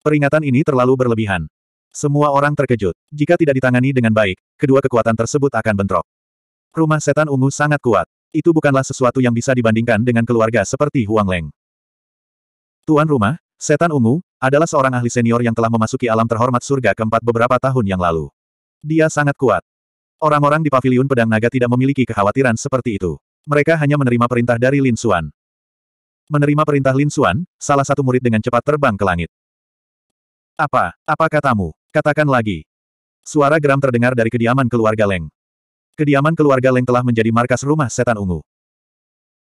Peringatan ini terlalu berlebihan. Semua orang terkejut. Jika tidak ditangani dengan baik, kedua kekuatan tersebut akan bentrok. Rumah setan ungu sangat kuat. Itu bukanlah sesuatu yang bisa dibandingkan dengan keluarga seperti Huang Leng. Tuan rumah, setan ungu, adalah seorang ahli senior yang telah memasuki alam terhormat surga keempat beberapa tahun yang lalu. Dia sangat kuat. Orang-orang di paviliun pedang naga tidak memiliki kekhawatiran seperti itu. Mereka hanya menerima perintah dari Lin Xuan. Menerima perintah Lin Xuan, salah satu murid dengan cepat terbang ke langit. Apa, apa katamu? Katakan lagi. Suara geram terdengar dari kediaman keluarga Leng. Kediaman keluarga Leng telah menjadi markas rumah setan ungu.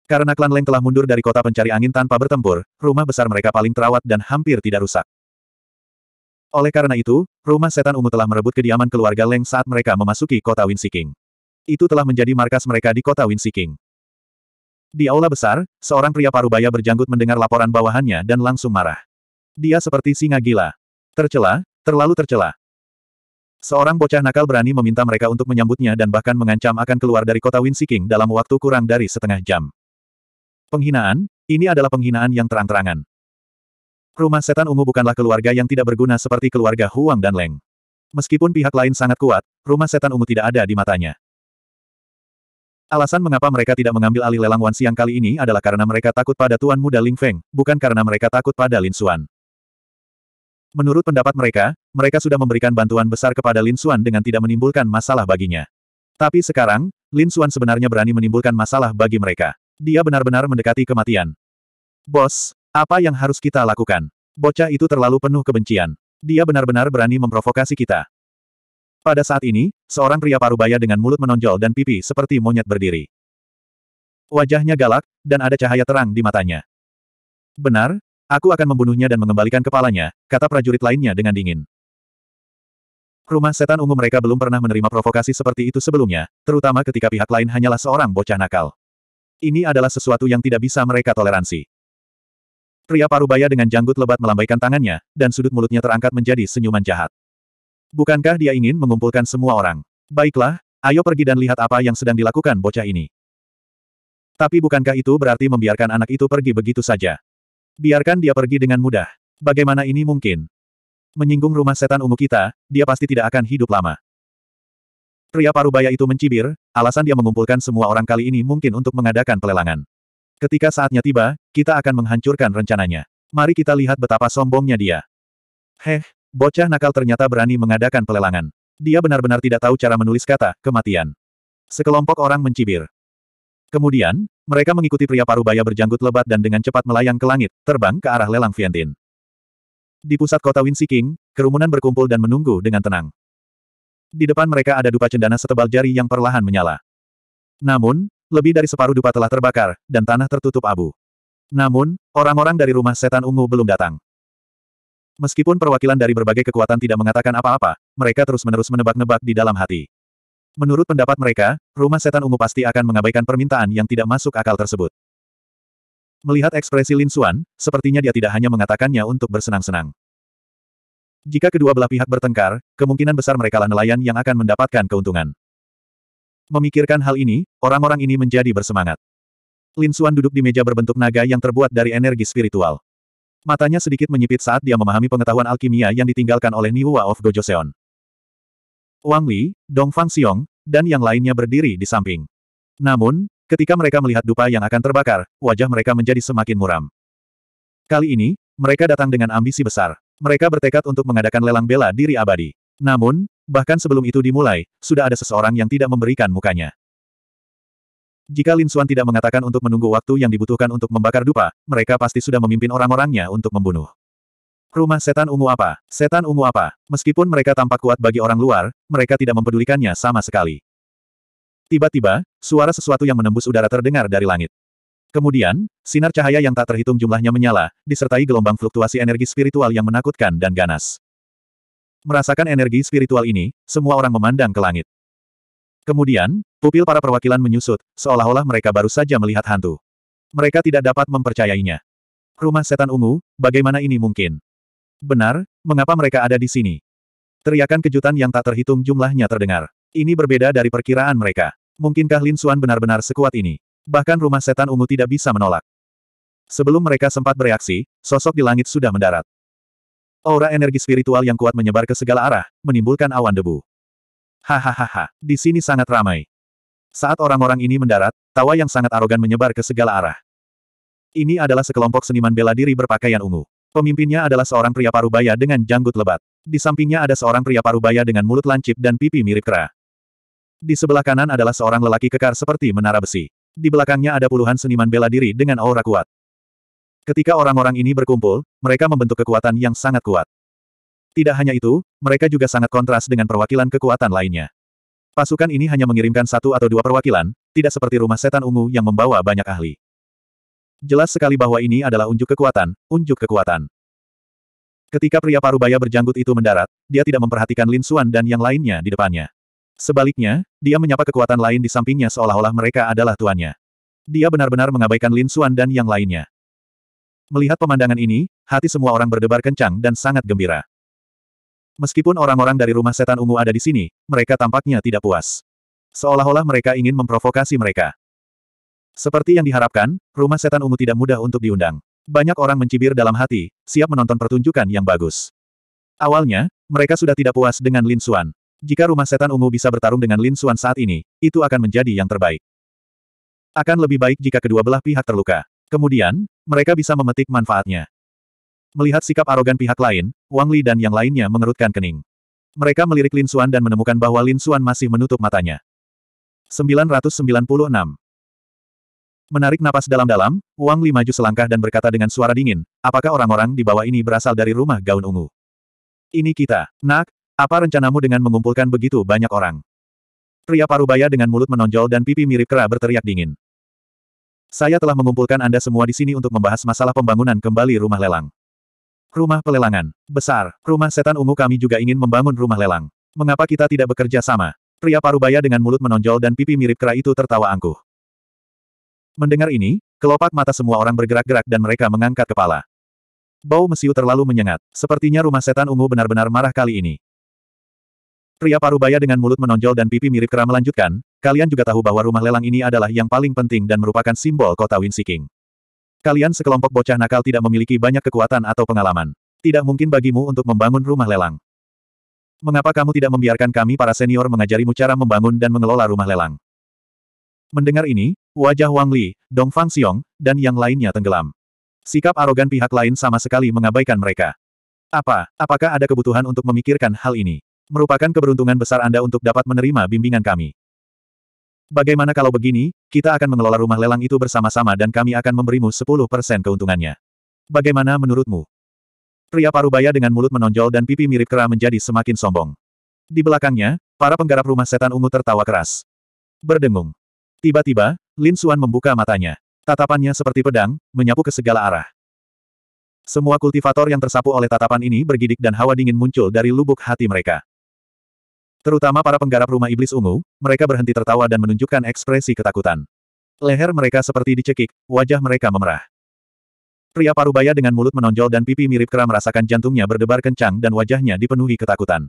Karena klan Leng telah mundur dari kota pencari angin tanpa bertempur, rumah besar mereka paling terawat dan hampir tidak rusak. Oleh karena itu, rumah setan ungu telah merebut kediaman keluarga Leng saat mereka memasuki kota Winsiking. Itu telah menjadi markas mereka di kota Winsiking. Di aula besar, seorang pria parubaya berjanggut mendengar laporan bawahannya dan langsung marah. Dia seperti singa gila. Tercela, terlalu tercela. Seorang bocah nakal berani meminta mereka untuk menyambutnya dan bahkan mengancam akan keluar dari kota Winsiking dalam waktu kurang dari setengah jam. Penghinaan, ini adalah penghinaan yang terang-terangan. Rumah setan ungu bukanlah keluarga yang tidak berguna seperti keluarga Huang dan Leng. Meskipun pihak lain sangat kuat, rumah setan ungu tidak ada di matanya. Alasan mengapa mereka tidak mengambil alih lelang Wan Siang kali ini adalah karena mereka takut pada Tuan Muda Ling Feng, bukan karena mereka takut pada Lin Xuan. Menurut pendapat mereka, mereka sudah memberikan bantuan besar kepada Lin Xuan dengan tidak menimbulkan masalah baginya. Tapi sekarang, Lin Xuan sebenarnya berani menimbulkan masalah bagi mereka. Dia benar-benar mendekati kematian. Bos, apa yang harus kita lakukan? Bocah itu terlalu penuh kebencian. Dia benar-benar berani memprovokasi kita. Pada saat ini, seorang pria parubaya dengan mulut menonjol dan pipi seperti monyet berdiri. Wajahnya galak, dan ada cahaya terang di matanya. Benar, aku akan membunuhnya dan mengembalikan kepalanya, kata prajurit lainnya dengan dingin. Rumah setan ungu mereka belum pernah menerima provokasi seperti itu sebelumnya, terutama ketika pihak lain hanyalah seorang bocah nakal. Ini adalah sesuatu yang tidak bisa mereka toleransi. Pria parubaya dengan janggut lebat melambaikan tangannya, dan sudut mulutnya terangkat menjadi senyuman jahat. Bukankah dia ingin mengumpulkan semua orang? Baiklah, ayo pergi dan lihat apa yang sedang dilakukan bocah ini. Tapi bukankah itu berarti membiarkan anak itu pergi begitu saja? Biarkan dia pergi dengan mudah. Bagaimana ini mungkin? Menyinggung rumah setan ungu kita, dia pasti tidak akan hidup lama. Pria parubaya itu mencibir, alasan dia mengumpulkan semua orang kali ini mungkin untuk mengadakan pelelangan. Ketika saatnya tiba, kita akan menghancurkan rencananya. Mari kita lihat betapa sombongnya dia. Heh, bocah nakal ternyata berani mengadakan pelelangan. Dia benar-benar tidak tahu cara menulis kata, kematian. Sekelompok orang mencibir. Kemudian, mereka mengikuti pria parubaya berjanggut lebat dan dengan cepat melayang ke langit, terbang ke arah lelang Vientin. Di pusat kota Winsiking, kerumunan berkumpul dan menunggu dengan tenang. Di depan mereka ada dupa cendana setebal jari yang perlahan menyala. Namun, lebih dari separuh dupa telah terbakar, dan tanah tertutup abu. Namun, orang-orang dari rumah setan ungu belum datang. Meskipun perwakilan dari berbagai kekuatan tidak mengatakan apa-apa, mereka terus-menerus menebak-nebak di dalam hati. Menurut pendapat mereka, rumah setan ungu pasti akan mengabaikan permintaan yang tidak masuk akal tersebut. Melihat ekspresi Lin Xuan, sepertinya dia tidak hanya mengatakannya untuk bersenang-senang. Jika kedua belah pihak bertengkar, kemungkinan besar merekalah nelayan yang akan mendapatkan keuntungan. Memikirkan hal ini, orang-orang ini menjadi bersemangat. Lin Xuan duduk di meja berbentuk naga yang terbuat dari energi spiritual. Matanya sedikit menyipit saat dia memahami pengetahuan alkimia yang ditinggalkan oleh Niwa of Gojoseon. Wang Li, Dong Fang Xiong, dan yang lainnya berdiri di samping. Namun, ketika mereka melihat dupa yang akan terbakar, wajah mereka menjadi semakin muram. Kali ini, mereka datang dengan ambisi besar. Mereka bertekad untuk mengadakan lelang bela diri abadi. Namun, bahkan sebelum itu dimulai, sudah ada seseorang yang tidak memberikan mukanya. Jika Lin Xuan tidak mengatakan untuk menunggu waktu yang dibutuhkan untuk membakar dupa, mereka pasti sudah memimpin orang-orangnya untuk membunuh. Rumah setan ungu apa? Setan ungu apa? Meskipun mereka tampak kuat bagi orang luar, mereka tidak mempedulikannya sama sekali. Tiba-tiba, suara sesuatu yang menembus udara terdengar dari langit. Kemudian, sinar cahaya yang tak terhitung jumlahnya menyala, disertai gelombang fluktuasi energi spiritual yang menakutkan dan ganas. Merasakan energi spiritual ini, semua orang memandang ke langit. Kemudian, pupil para perwakilan menyusut, seolah-olah mereka baru saja melihat hantu. Mereka tidak dapat mempercayainya. Rumah setan ungu, bagaimana ini mungkin? Benar, mengapa mereka ada di sini? Teriakan kejutan yang tak terhitung jumlahnya terdengar. Ini berbeda dari perkiraan mereka. Mungkinkah Lin Suan benar-benar sekuat ini? Bahkan rumah setan ungu tidak bisa menolak. Sebelum mereka sempat bereaksi, sosok di langit sudah mendarat. Aura energi spiritual yang kuat menyebar ke segala arah, menimbulkan awan debu. Hahaha, di sini sangat ramai. Saat orang-orang ini mendarat, tawa yang sangat arogan menyebar ke segala arah. Ini adalah sekelompok seniman bela diri berpakaian ungu. Pemimpinnya adalah seorang pria parubaya dengan janggut lebat. Di sampingnya ada seorang pria parubaya dengan mulut lancip dan pipi mirip kera. Di sebelah kanan adalah seorang lelaki kekar seperti menara besi. Di belakangnya ada puluhan seniman bela diri dengan aura kuat. Ketika orang-orang ini berkumpul, mereka membentuk kekuatan yang sangat kuat. Tidak hanya itu, mereka juga sangat kontras dengan perwakilan kekuatan lainnya. Pasukan ini hanya mengirimkan satu atau dua perwakilan, tidak seperti rumah setan ungu yang membawa banyak ahli. Jelas sekali bahwa ini adalah unjuk kekuatan, unjuk kekuatan. Ketika pria parubaya berjanggut itu mendarat, dia tidak memperhatikan Lin Xuan dan yang lainnya di depannya. Sebaliknya, dia menyapa kekuatan lain di sampingnya seolah-olah mereka adalah tuannya. Dia benar-benar mengabaikan Lin Xuan dan yang lainnya. Melihat pemandangan ini, hati semua orang berdebar kencang dan sangat gembira. Meskipun orang-orang dari rumah setan ungu ada di sini, mereka tampaknya tidak puas. Seolah-olah mereka ingin memprovokasi mereka. Seperti yang diharapkan, rumah setan ungu tidak mudah untuk diundang. Banyak orang mencibir dalam hati, siap menonton pertunjukan yang bagus. Awalnya, mereka sudah tidak puas dengan Lin Xuan. Jika rumah setan ungu bisa bertarung dengan Lin Xuan saat ini, itu akan menjadi yang terbaik. Akan lebih baik jika kedua belah pihak terluka. Kemudian, mereka bisa memetik manfaatnya. Melihat sikap arogan pihak lain, Wang Li dan yang lainnya mengerutkan kening. Mereka melirik Lin Xuan dan menemukan bahwa Lin Xuan masih menutup matanya. 996. Menarik napas dalam-dalam, Wang Li maju selangkah dan berkata dengan suara dingin, apakah orang-orang di bawah ini berasal dari rumah gaun ungu? Ini kita, nak, apa rencanamu dengan mengumpulkan begitu banyak orang? Pria parubaya dengan mulut menonjol dan pipi mirip kera berteriak dingin. Saya telah mengumpulkan Anda semua di sini untuk membahas masalah pembangunan kembali rumah lelang. Rumah pelelangan. Besar. Rumah setan ungu kami juga ingin membangun rumah lelang. Mengapa kita tidak bekerja sama? Pria parubaya dengan mulut menonjol dan pipi mirip kera itu tertawa angkuh. Mendengar ini, kelopak mata semua orang bergerak-gerak dan mereka mengangkat kepala. Bau mesiu terlalu menyengat. Sepertinya rumah setan ungu benar-benar marah kali ini. Pria parubaya dengan mulut menonjol dan pipi mirip kera melanjutkan, kalian juga tahu bahwa rumah lelang ini adalah yang paling penting dan merupakan simbol kota Winsiking. Kalian sekelompok bocah nakal tidak memiliki banyak kekuatan atau pengalaman. Tidak mungkin bagimu untuk membangun rumah lelang. Mengapa kamu tidak membiarkan kami para senior mengajarimu cara membangun dan mengelola rumah lelang? Mendengar ini, wajah Wang Li, Dong Fang Xiong, dan yang lainnya tenggelam. Sikap arogan pihak lain sama sekali mengabaikan mereka. Apa, apakah ada kebutuhan untuk memikirkan hal ini? merupakan keberuntungan besar Anda untuk dapat menerima bimbingan kami. Bagaimana kalau begini, kita akan mengelola rumah lelang itu bersama-sama dan kami akan memberimu 10% keuntungannya. Bagaimana menurutmu? Pria parubaya dengan mulut menonjol dan pipi mirip kera menjadi semakin sombong. Di belakangnya, para penggarap rumah setan ungu tertawa keras. Berdengung. Tiba-tiba, Lin Suan membuka matanya. Tatapannya seperti pedang, menyapu ke segala arah. Semua kultivator yang tersapu oleh tatapan ini bergidik dan hawa dingin muncul dari lubuk hati mereka. Terutama para penggarap rumah iblis ungu, mereka berhenti tertawa dan menunjukkan ekspresi ketakutan. Leher mereka seperti dicekik, wajah mereka memerah. Pria parubaya dengan mulut menonjol dan pipi mirip kera merasakan jantungnya berdebar kencang dan wajahnya dipenuhi ketakutan.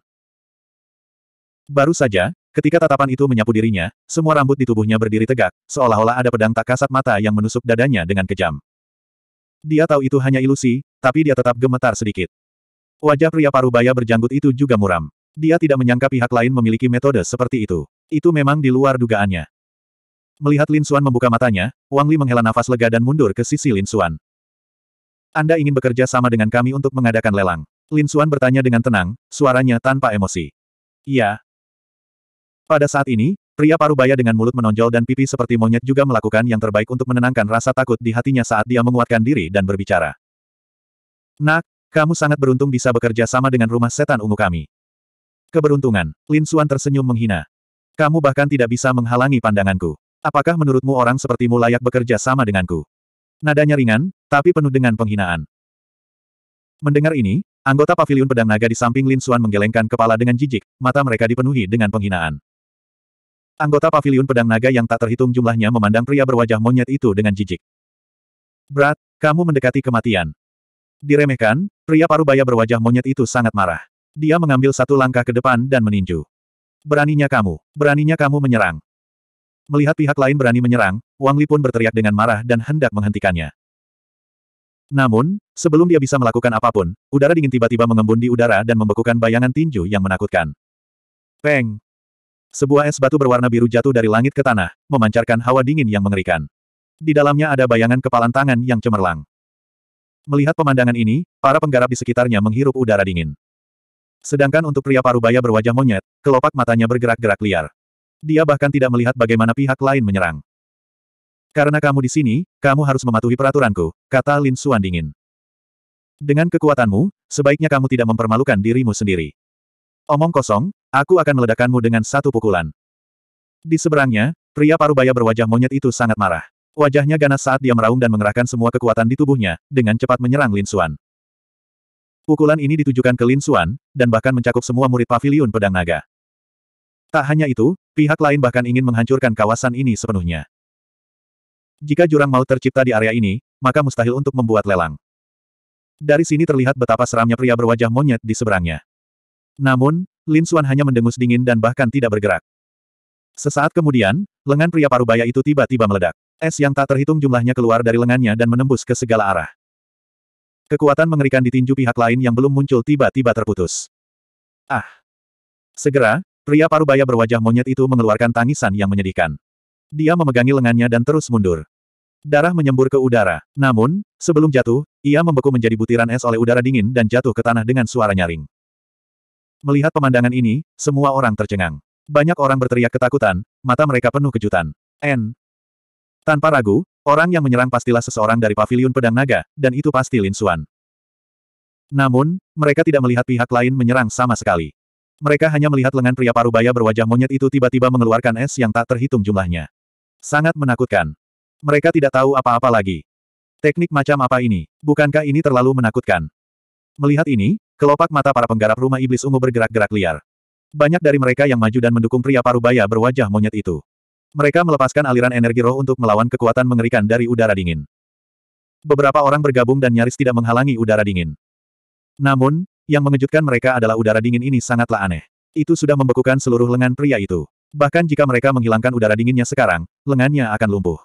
Baru saja, ketika tatapan itu menyapu dirinya, semua rambut di tubuhnya berdiri tegak, seolah-olah ada pedang tak kasat mata yang menusuk dadanya dengan kejam. Dia tahu itu hanya ilusi, tapi dia tetap gemetar sedikit. Wajah pria parubaya berjanggut itu juga muram. Dia tidak menyangka pihak lain memiliki metode seperti itu. Itu memang di luar dugaannya. Melihat Lin Xuan membuka matanya, Wang Li menghela nafas lega dan mundur ke sisi Lin Xuan. Anda ingin bekerja sama dengan kami untuk mengadakan lelang. Lin Xuan bertanya dengan tenang, suaranya tanpa emosi. Iya. Pada saat ini, Pria parubaya dengan mulut menonjol dan pipi seperti monyet juga melakukan yang terbaik untuk menenangkan rasa takut di hatinya saat dia menguatkan diri dan berbicara. Nak, kamu sangat beruntung bisa bekerja sama dengan rumah setan ungu kami. Keberuntungan, Lin Suan tersenyum menghina. Kamu bahkan tidak bisa menghalangi pandanganku. Apakah menurutmu orang sepertimu layak bekerja sama denganku? Nadanya ringan, tapi penuh dengan penghinaan. Mendengar ini, anggota pavilion pedang naga di samping Lin Suan menggelengkan kepala dengan jijik, mata mereka dipenuhi dengan penghinaan. Anggota pavilion pedang naga yang tak terhitung jumlahnya memandang pria berwajah monyet itu dengan jijik. Berat, kamu mendekati kematian. Diremehkan, pria paruh baya berwajah monyet itu sangat marah. Dia mengambil satu langkah ke depan dan meninju. Beraninya kamu, beraninya kamu menyerang. Melihat pihak lain berani menyerang, Wang Li pun berteriak dengan marah dan hendak menghentikannya. Namun, sebelum dia bisa melakukan apapun, udara dingin tiba-tiba mengembun di udara dan membekukan bayangan tinju yang menakutkan. Peng! Sebuah es batu berwarna biru jatuh dari langit ke tanah, memancarkan hawa dingin yang mengerikan. Di dalamnya ada bayangan kepalan tangan yang cemerlang. Melihat pemandangan ini, para penggarap di sekitarnya menghirup udara dingin. Sedangkan untuk pria parubaya berwajah monyet, kelopak matanya bergerak-gerak liar. Dia bahkan tidak melihat bagaimana pihak lain menyerang. Karena kamu di sini, kamu harus mematuhi peraturanku, kata Lin Xuan dingin. Dengan kekuatanmu, sebaiknya kamu tidak mempermalukan dirimu sendiri. Omong kosong, aku akan meledakkanmu dengan satu pukulan. Di seberangnya, pria parubaya berwajah monyet itu sangat marah. Wajahnya ganas saat dia meraung dan mengerahkan semua kekuatan di tubuhnya, dengan cepat menyerang Lin Xuan. Pukulan ini ditujukan ke Lin Xuan, dan bahkan mencakup semua murid pavilion pedang naga. Tak hanya itu, pihak lain bahkan ingin menghancurkan kawasan ini sepenuhnya. Jika jurang maut tercipta di area ini, maka mustahil untuk membuat lelang. Dari sini terlihat betapa seramnya pria berwajah monyet di seberangnya. Namun, Lin Xuan hanya mendengus dingin dan bahkan tidak bergerak. Sesaat kemudian, lengan pria parubaya itu tiba-tiba meledak. Es yang tak terhitung jumlahnya keluar dari lengannya dan menembus ke segala arah. Kekuatan mengerikan ditinju pihak lain yang belum muncul tiba-tiba terputus. Ah! Segera, pria parubaya berwajah monyet itu mengeluarkan tangisan yang menyedihkan. Dia memegangi lengannya dan terus mundur. Darah menyembur ke udara. Namun, sebelum jatuh, ia membeku menjadi butiran es oleh udara dingin dan jatuh ke tanah dengan suara nyaring. Melihat pemandangan ini, semua orang tercengang. Banyak orang berteriak ketakutan, mata mereka penuh kejutan. N. Tanpa ragu, Orang yang menyerang pastilah seseorang dari paviliun pedang naga, dan itu pasti Lin Xuan. Namun, mereka tidak melihat pihak lain menyerang sama sekali. Mereka hanya melihat lengan pria parubaya berwajah monyet itu tiba-tiba mengeluarkan es yang tak terhitung jumlahnya. Sangat menakutkan. Mereka tidak tahu apa-apa lagi. Teknik macam apa ini? Bukankah ini terlalu menakutkan? Melihat ini, kelopak mata para penggarap rumah iblis ungu bergerak-gerak liar. Banyak dari mereka yang maju dan mendukung pria parubaya berwajah monyet itu. Mereka melepaskan aliran energi roh untuk melawan kekuatan mengerikan dari udara dingin. Beberapa orang bergabung dan nyaris tidak menghalangi udara dingin. Namun, yang mengejutkan mereka adalah udara dingin ini sangatlah aneh. Itu sudah membekukan seluruh lengan pria itu. Bahkan jika mereka menghilangkan udara dinginnya sekarang, lengannya akan lumpuh.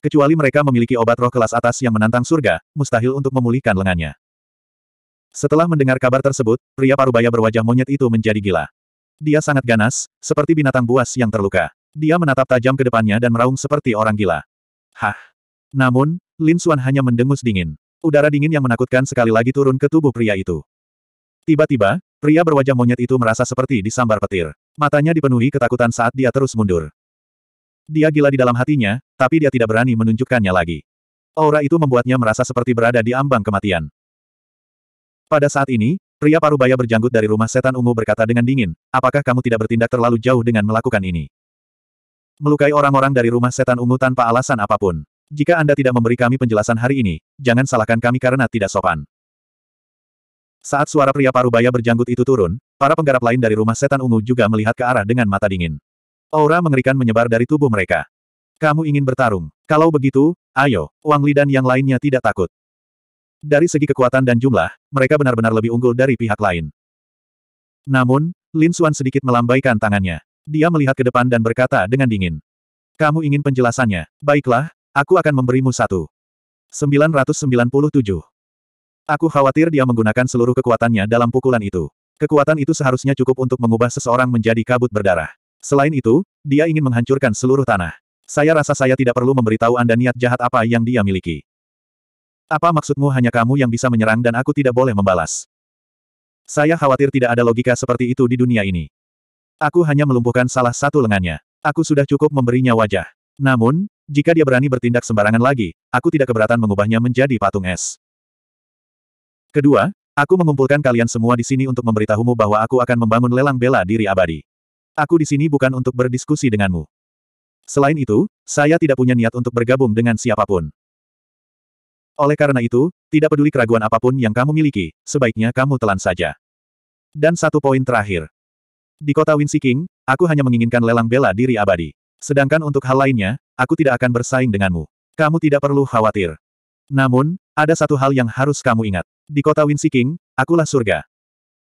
Kecuali mereka memiliki obat roh kelas atas yang menantang surga, mustahil untuk memulihkan lengannya. Setelah mendengar kabar tersebut, pria parubaya berwajah monyet itu menjadi gila. Dia sangat ganas, seperti binatang buas yang terluka. Dia menatap tajam ke depannya dan meraung seperti orang gila. Hah! Namun, Lin Xuan hanya mendengus dingin. Udara dingin yang menakutkan sekali lagi turun ke tubuh pria itu. Tiba-tiba, pria berwajah monyet itu merasa seperti disambar petir. Matanya dipenuhi ketakutan saat dia terus mundur. Dia gila di dalam hatinya, tapi dia tidak berani menunjukkannya lagi. Aura itu membuatnya merasa seperti berada di ambang kematian. Pada saat ini, pria parubaya berjanggut dari rumah setan ungu berkata dengan dingin, apakah kamu tidak bertindak terlalu jauh dengan melakukan ini? Melukai orang-orang dari rumah setan ungu tanpa alasan apapun. Jika Anda tidak memberi kami penjelasan hari ini, jangan salahkan kami karena tidak sopan. Saat suara pria parubaya berjanggut itu turun, para penggarap lain dari rumah setan ungu juga melihat ke arah dengan mata dingin. Aura mengerikan menyebar dari tubuh mereka. Kamu ingin bertarung. Kalau begitu, ayo, Wang Li dan yang lainnya tidak takut. Dari segi kekuatan dan jumlah, mereka benar-benar lebih unggul dari pihak lain. Namun, Lin Xuan sedikit melambaikan tangannya. Dia melihat ke depan dan berkata dengan dingin. Kamu ingin penjelasannya? Baiklah, aku akan memberimu satu. 997. Aku khawatir dia menggunakan seluruh kekuatannya dalam pukulan itu. Kekuatan itu seharusnya cukup untuk mengubah seseorang menjadi kabut berdarah. Selain itu, dia ingin menghancurkan seluruh tanah. Saya rasa saya tidak perlu memberitahu Anda niat jahat apa yang dia miliki. Apa maksudmu hanya kamu yang bisa menyerang dan aku tidak boleh membalas? Saya khawatir tidak ada logika seperti itu di dunia ini. Aku hanya melumpuhkan salah satu lengannya. Aku sudah cukup memberinya wajah. Namun, jika dia berani bertindak sembarangan lagi, aku tidak keberatan mengubahnya menjadi patung es. Kedua, aku mengumpulkan kalian semua di sini untuk memberitahumu bahwa aku akan membangun lelang bela diri abadi. Aku di sini bukan untuk berdiskusi denganmu. Selain itu, saya tidak punya niat untuk bergabung dengan siapapun. Oleh karena itu, tidak peduli keraguan apapun yang kamu miliki, sebaiknya kamu telan saja. Dan satu poin terakhir, di kota Winsi King, aku hanya menginginkan lelang bela diri abadi. Sedangkan untuk hal lainnya, aku tidak akan bersaing denganmu. Kamu tidak perlu khawatir. Namun, ada satu hal yang harus kamu ingat. Di kota Winsi King, akulah surga.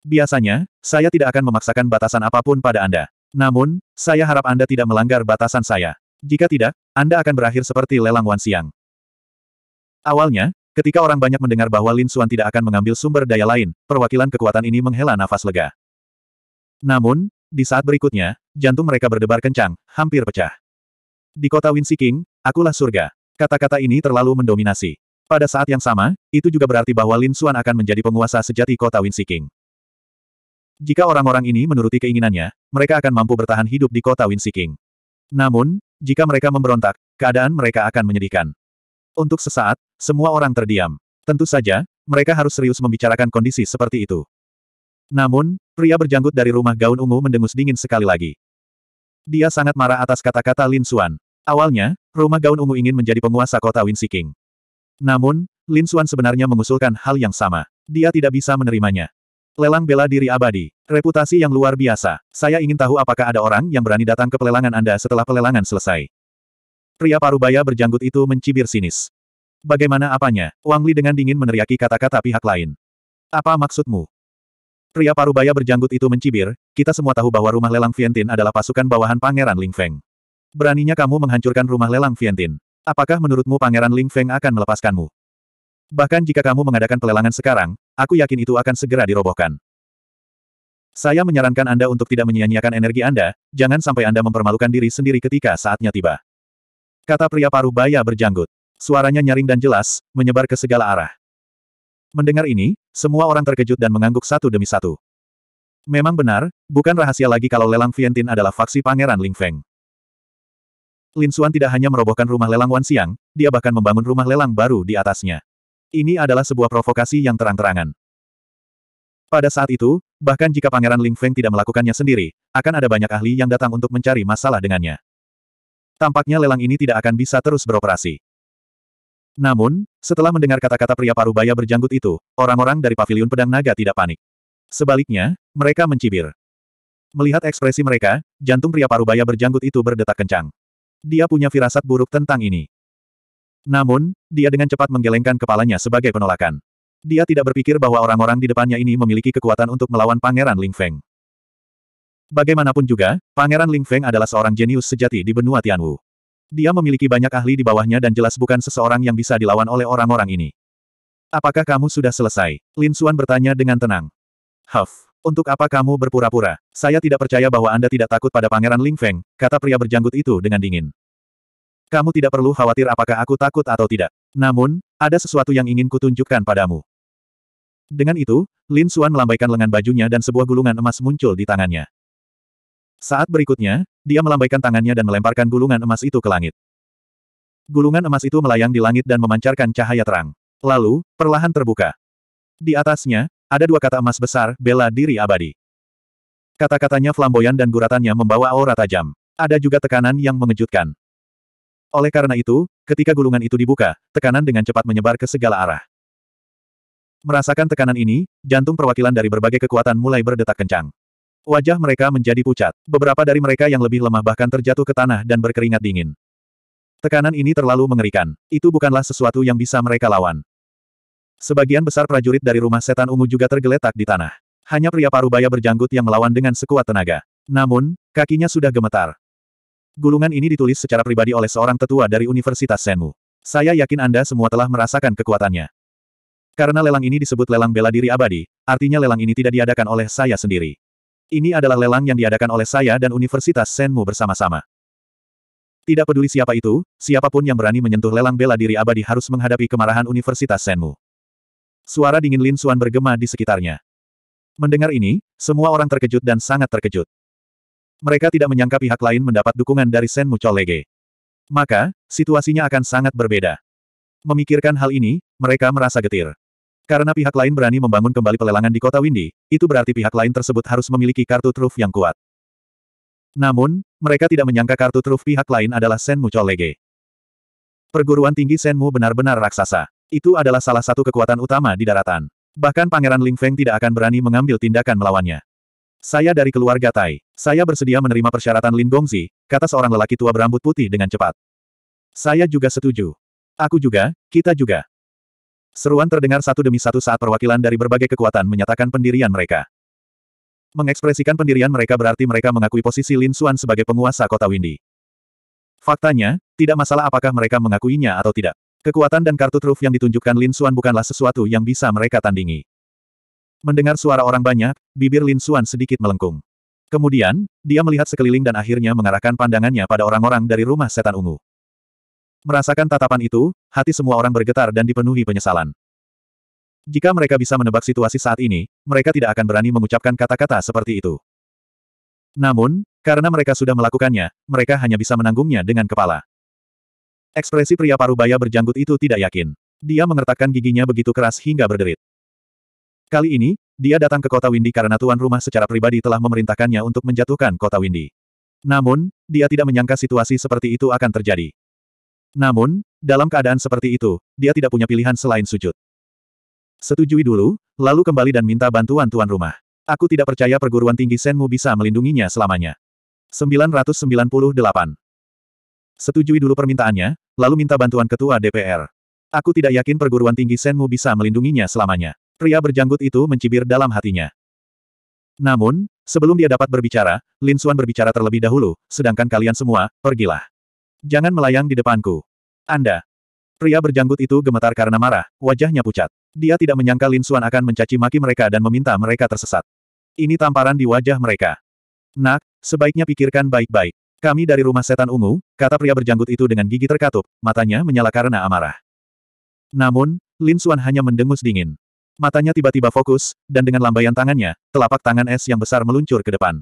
Biasanya, saya tidak akan memaksakan batasan apapun pada Anda. Namun, saya harap Anda tidak melanggar batasan saya. Jika tidak, Anda akan berakhir seperti lelang Wan Siang. Awalnya, ketika orang banyak mendengar bahwa Lin Xuan tidak akan mengambil sumber daya lain, perwakilan kekuatan ini menghela nafas lega. Namun, di saat berikutnya, jantung mereka berdebar kencang, hampir pecah. Di kota Winsi King, akulah surga. Kata-kata ini terlalu mendominasi. Pada saat yang sama, itu juga berarti bahwa Lin Xuan akan menjadi penguasa sejati kota Winsi King. Jika orang-orang ini menuruti keinginannya, mereka akan mampu bertahan hidup di kota Winsi King. Namun, jika mereka memberontak, keadaan mereka akan menyedihkan. Untuk sesaat, semua orang terdiam. Tentu saja, mereka harus serius membicarakan kondisi seperti itu. Namun, pria berjanggut dari rumah gaun ungu mendengus dingin sekali lagi. Dia sangat marah atas kata-kata Lin Xuan. Awalnya, rumah gaun ungu ingin menjadi penguasa kota King. Namun, Lin Xuan sebenarnya mengusulkan hal yang sama. Dia tidak bisa menerimanya. Lelang bela diri abadi. Reputasi yang luar biasa. Saya ingin tahu apakah ada orang yang berani datang ke pelelangan Anda setelah pelelangan selesai. Pria parubaya berjanggut itu mencibir sinis. Bagaimana apanya? Wang Li dengan dingin meneriaki kata-kata pihak lain. Apa maksudmu? Pria parubaya berjanggut itu mencibir, kita semua tahu bahwa rumah lelang Vientin adalah pasukan bawahan Pangeran Ling Feng. Beraninya kamu menghancurkan rumah lelang Vientin. Apakah menurutmu Pangeran Ling Feng akan melepaskanmu? Bahkan jika kamu mengadakan pelelangan sekarang, aku yakin itu akan segera dirobohkan. Saya menyarankan Anda untuk tidak menyia-nyiakan energi Anda, jangan sampai Anda mempermalukan diri sendiri ketika saatnya tiba. Kata pria parubaya berjanggut. Suaranya nyaring dan jelas, menyebar ke segala arah. Mendengar ini, semua orang terkejut dan mengangguk satu demi satu. Memang benar, bukan rahasia lagi kalau lelang Vientin adalah faksi Pangeran Ling Feng. Lin Xuan tidak hanya merobohkan rumah lelang Wan Xiang, dia bahkan membangun rumah lelang baru di atasnya. Ini adalah sebuah provokasi yang terang-terangan. Pada saat itu, bahkan jika Pangeran Ling Feng tidak melakukannya sendiri, akan ada banyak ahli yang datang untuk mencari masalah dengannya. Tampaknya lelang ini tidak akan bisa terus beroperasi. Namun, setelah mendengar kata-kata pria parubaya berjanggut itu, orang-orang dari Paviliun pedang naga tidak panik. Sebaliknya, mereka mencibir. Melihat ekspresi mereka, jantung pria parubaya berjanggut itu berdetak kencang. Dia punya firasat buruk tentang ini. Namun, dia dengan cepat menggelengkan kepalanya sebagai penolakan. Dia tidak berpikir bahwa orang-orang di depannya ini memiliki kekuatan untuk melawan Pangeran Ling Feng. Bagaimanapun juga, Pangeran Ling Feng adalah seorang jenius sejati di benua Tianwu. Dia memiliki banyak ahli di bawahnya dan jelas bukan seseorang yang bisa dilawan oleh orang-orang ini. Apakah kamu sudah selesai? Lin Xuan bertanya dengan tenang. Huff, untuk apa kamu berpura-pura? Saya tidak percaya bahwa Anda tidak takut pada Pangeran Ling Feng, kata pria berjanggut itu dengan dingin. Kamu tidak perlu khawatir apakah aku takut atau tidak. Namun, ada sesuatu yang ingin kutunjukkan padamu. Dengan itu, Lin Xuan melambaikan lengan bajunya dan sebuah gulungan emas muncul di tangannya. Saat berikutnya, dia melambaikan tangannya dan melemparkan gulungan emas itu ke langit. Gulungan emas itu melayang di langit dan memancarkan cahaya terang. Lalu, perlahan terbuka. Di atasnya, ada dua kata emas besar, bela diri abadi. Kata-katanya flamboyan dan guratannya membawa aura tajam. Ada juga tekanan yang mengejutkan. Oleh karena itu, ketika gulungan itu dibuka, tekanan dengan cepat menyebar ke segala arah. Merasakan tekanan ini, jantung perwakilan dari berbagai kekuatan mulai berdetak kencang. Wajah mereka menjadi pucat. Beberapa dari mereka yang lebih lemah bahkan terjatuh ke tanah dan berkeringat dingin. Tekanan ini terlalu mengerikan. Itu bukanlah sesuatu yang bisa mereka lawan. Sebagian besar prajurit dari rumah setan ungu juga tergeletak di tanah. Hanya pria parubaya berjanggut yang melawan dengan sekuat tenaga. Namun, kakinya sudah gemetar. Gulungan ini ditulis secara pribadi oleh seorang tetua dari Universitas Senmu. Saya yakin Anda semua telah merasakan kekuatannya. Karena lelang ini disebut lelang bela diri abadi, artinya lelang ini tidak diadakan oleh saya sendiri. Ini adalah lelang yang diadakan oleh saya dan Universitas Senmu bersama-sama. Tidak peduli siapa itu, siapapun yang berani menyentuh lelang bela diri abadi harus menghadapi kemarahan Universitas Senmu. Suara dingin Lin Xuan bergema di sekitarnya. Mendengar ini, semua orang terkejut dan sangat terkejut. Mereka tidak menyangka pihak lain mendapat dukungan dari Senmu Cholege. Maka, situasinya akan sangat berbeda. Memikirkan hal ini, mereka merasa getir. Karena pihak lain berani membangun kembali pelelangan di kota Windy, itu berarti pihak lain tersebut harus memiliki kartu truf yang kuat. Namun, mereka tidak menyangka kartu truf pihak lain adalah Senmu Cholege. Perguruan tinggi Senmu benar-benar raksasa. Itu adalah salah satu kekuatan utama di daratan. Bahkan Pangeran Ling Feng tidak akan berani mengambil tindakan melawannya. Saya dari keluarga Tai. Saya bersedia menerima persyaratan Lin Gongzi, kata seorang lelaki tua berambut putih dengan cepat. Saya juga setuju. Aku juga, kita juga. Seruan terdengar satu demi satu saat perwakilan dari berbagai kekuatan menyatakan pendirian mereka. Mengekspresikan pendirian mereka berarti mereka mengakui posisi Lin Xuan sebagai penguasa kota Windy. Faktanya, tidak masalah apakah mereka mengakuinya atau tidak. Kekuatan dan kartu truf yang ditunjukkan Lin Xuan bukanlah sesuatu yang bisa mereka tandingi. Mendengar suara orang banyak, bibir Lin Xuan sedikit melengkung. Kemudian, dia melihat sekeliling dan akhirnya mengarahkan pandangannya pada orang-orang dari rumah setan ungu. Merasakan tatapan itu, hati semua orang bergetar dan dipenuhi penyesalan. Jika mereka bisa menebak situasi saat ini, mereka tidak akan berani mengucapkan kata-kata seperti itu. Namun, karena mereka sudah melakukannya, mereka hanya bisa menanggungnya dengan kepala. Ekspresi pria parubaya berjanggut itu tidak yakin. Dia mengertakkan giginya begitu keras hingga berderit. Kali ini, dia datang ke kota Windy karena tuan rumah secara pribadi telah memerintahkannya untuk menjatuhkan kota Windy. Namun, dia tidak menyangka situasi seperti itu akan terjadi. Namun, dalam keadaan seperti itu, dia tidak punya pilihan selain sujud. Setujui dulu, lalu kembali dan minta bantuan tuan rumah. Aku tidak percaya perguruan tinggi Senmu bisa melindunginya selamanya. 998. Setujui dulu permintaannya, lalu minta bantuan ketua DPR. Aku tidak yakin perguruan tinggi Senmu bisa melindunginya selamanya. Pria berjanggut itu mencibir dalam hatinya. Namun, sebelum dia dapat berbicara, Lin Xuan berbicara terlebih dahulu, sedangkan kalian semua, pergilah. Jangan melayang di depanku. Anda. Pria berjanggut itu gemetar karena marah, wajahnya pucat. Dia tidak menyangka Lin Xuan akan mencaci maki mereka dan meminta mereka tersesat. Ini tamparan di wajah mereka. Nak, sebaiknya pikirkan baik-baik. Kami dari rumah setan ungu, kata pria berjanggut itu dengan gigi terkatup, matanya menyala karena amarah. Namun, Lin Xuan hanya mendengus dingin. Matanya tiba-tiba fokus, dan dengan lambaian tangannya, telapak tangan es yang besar meluncur ke depan.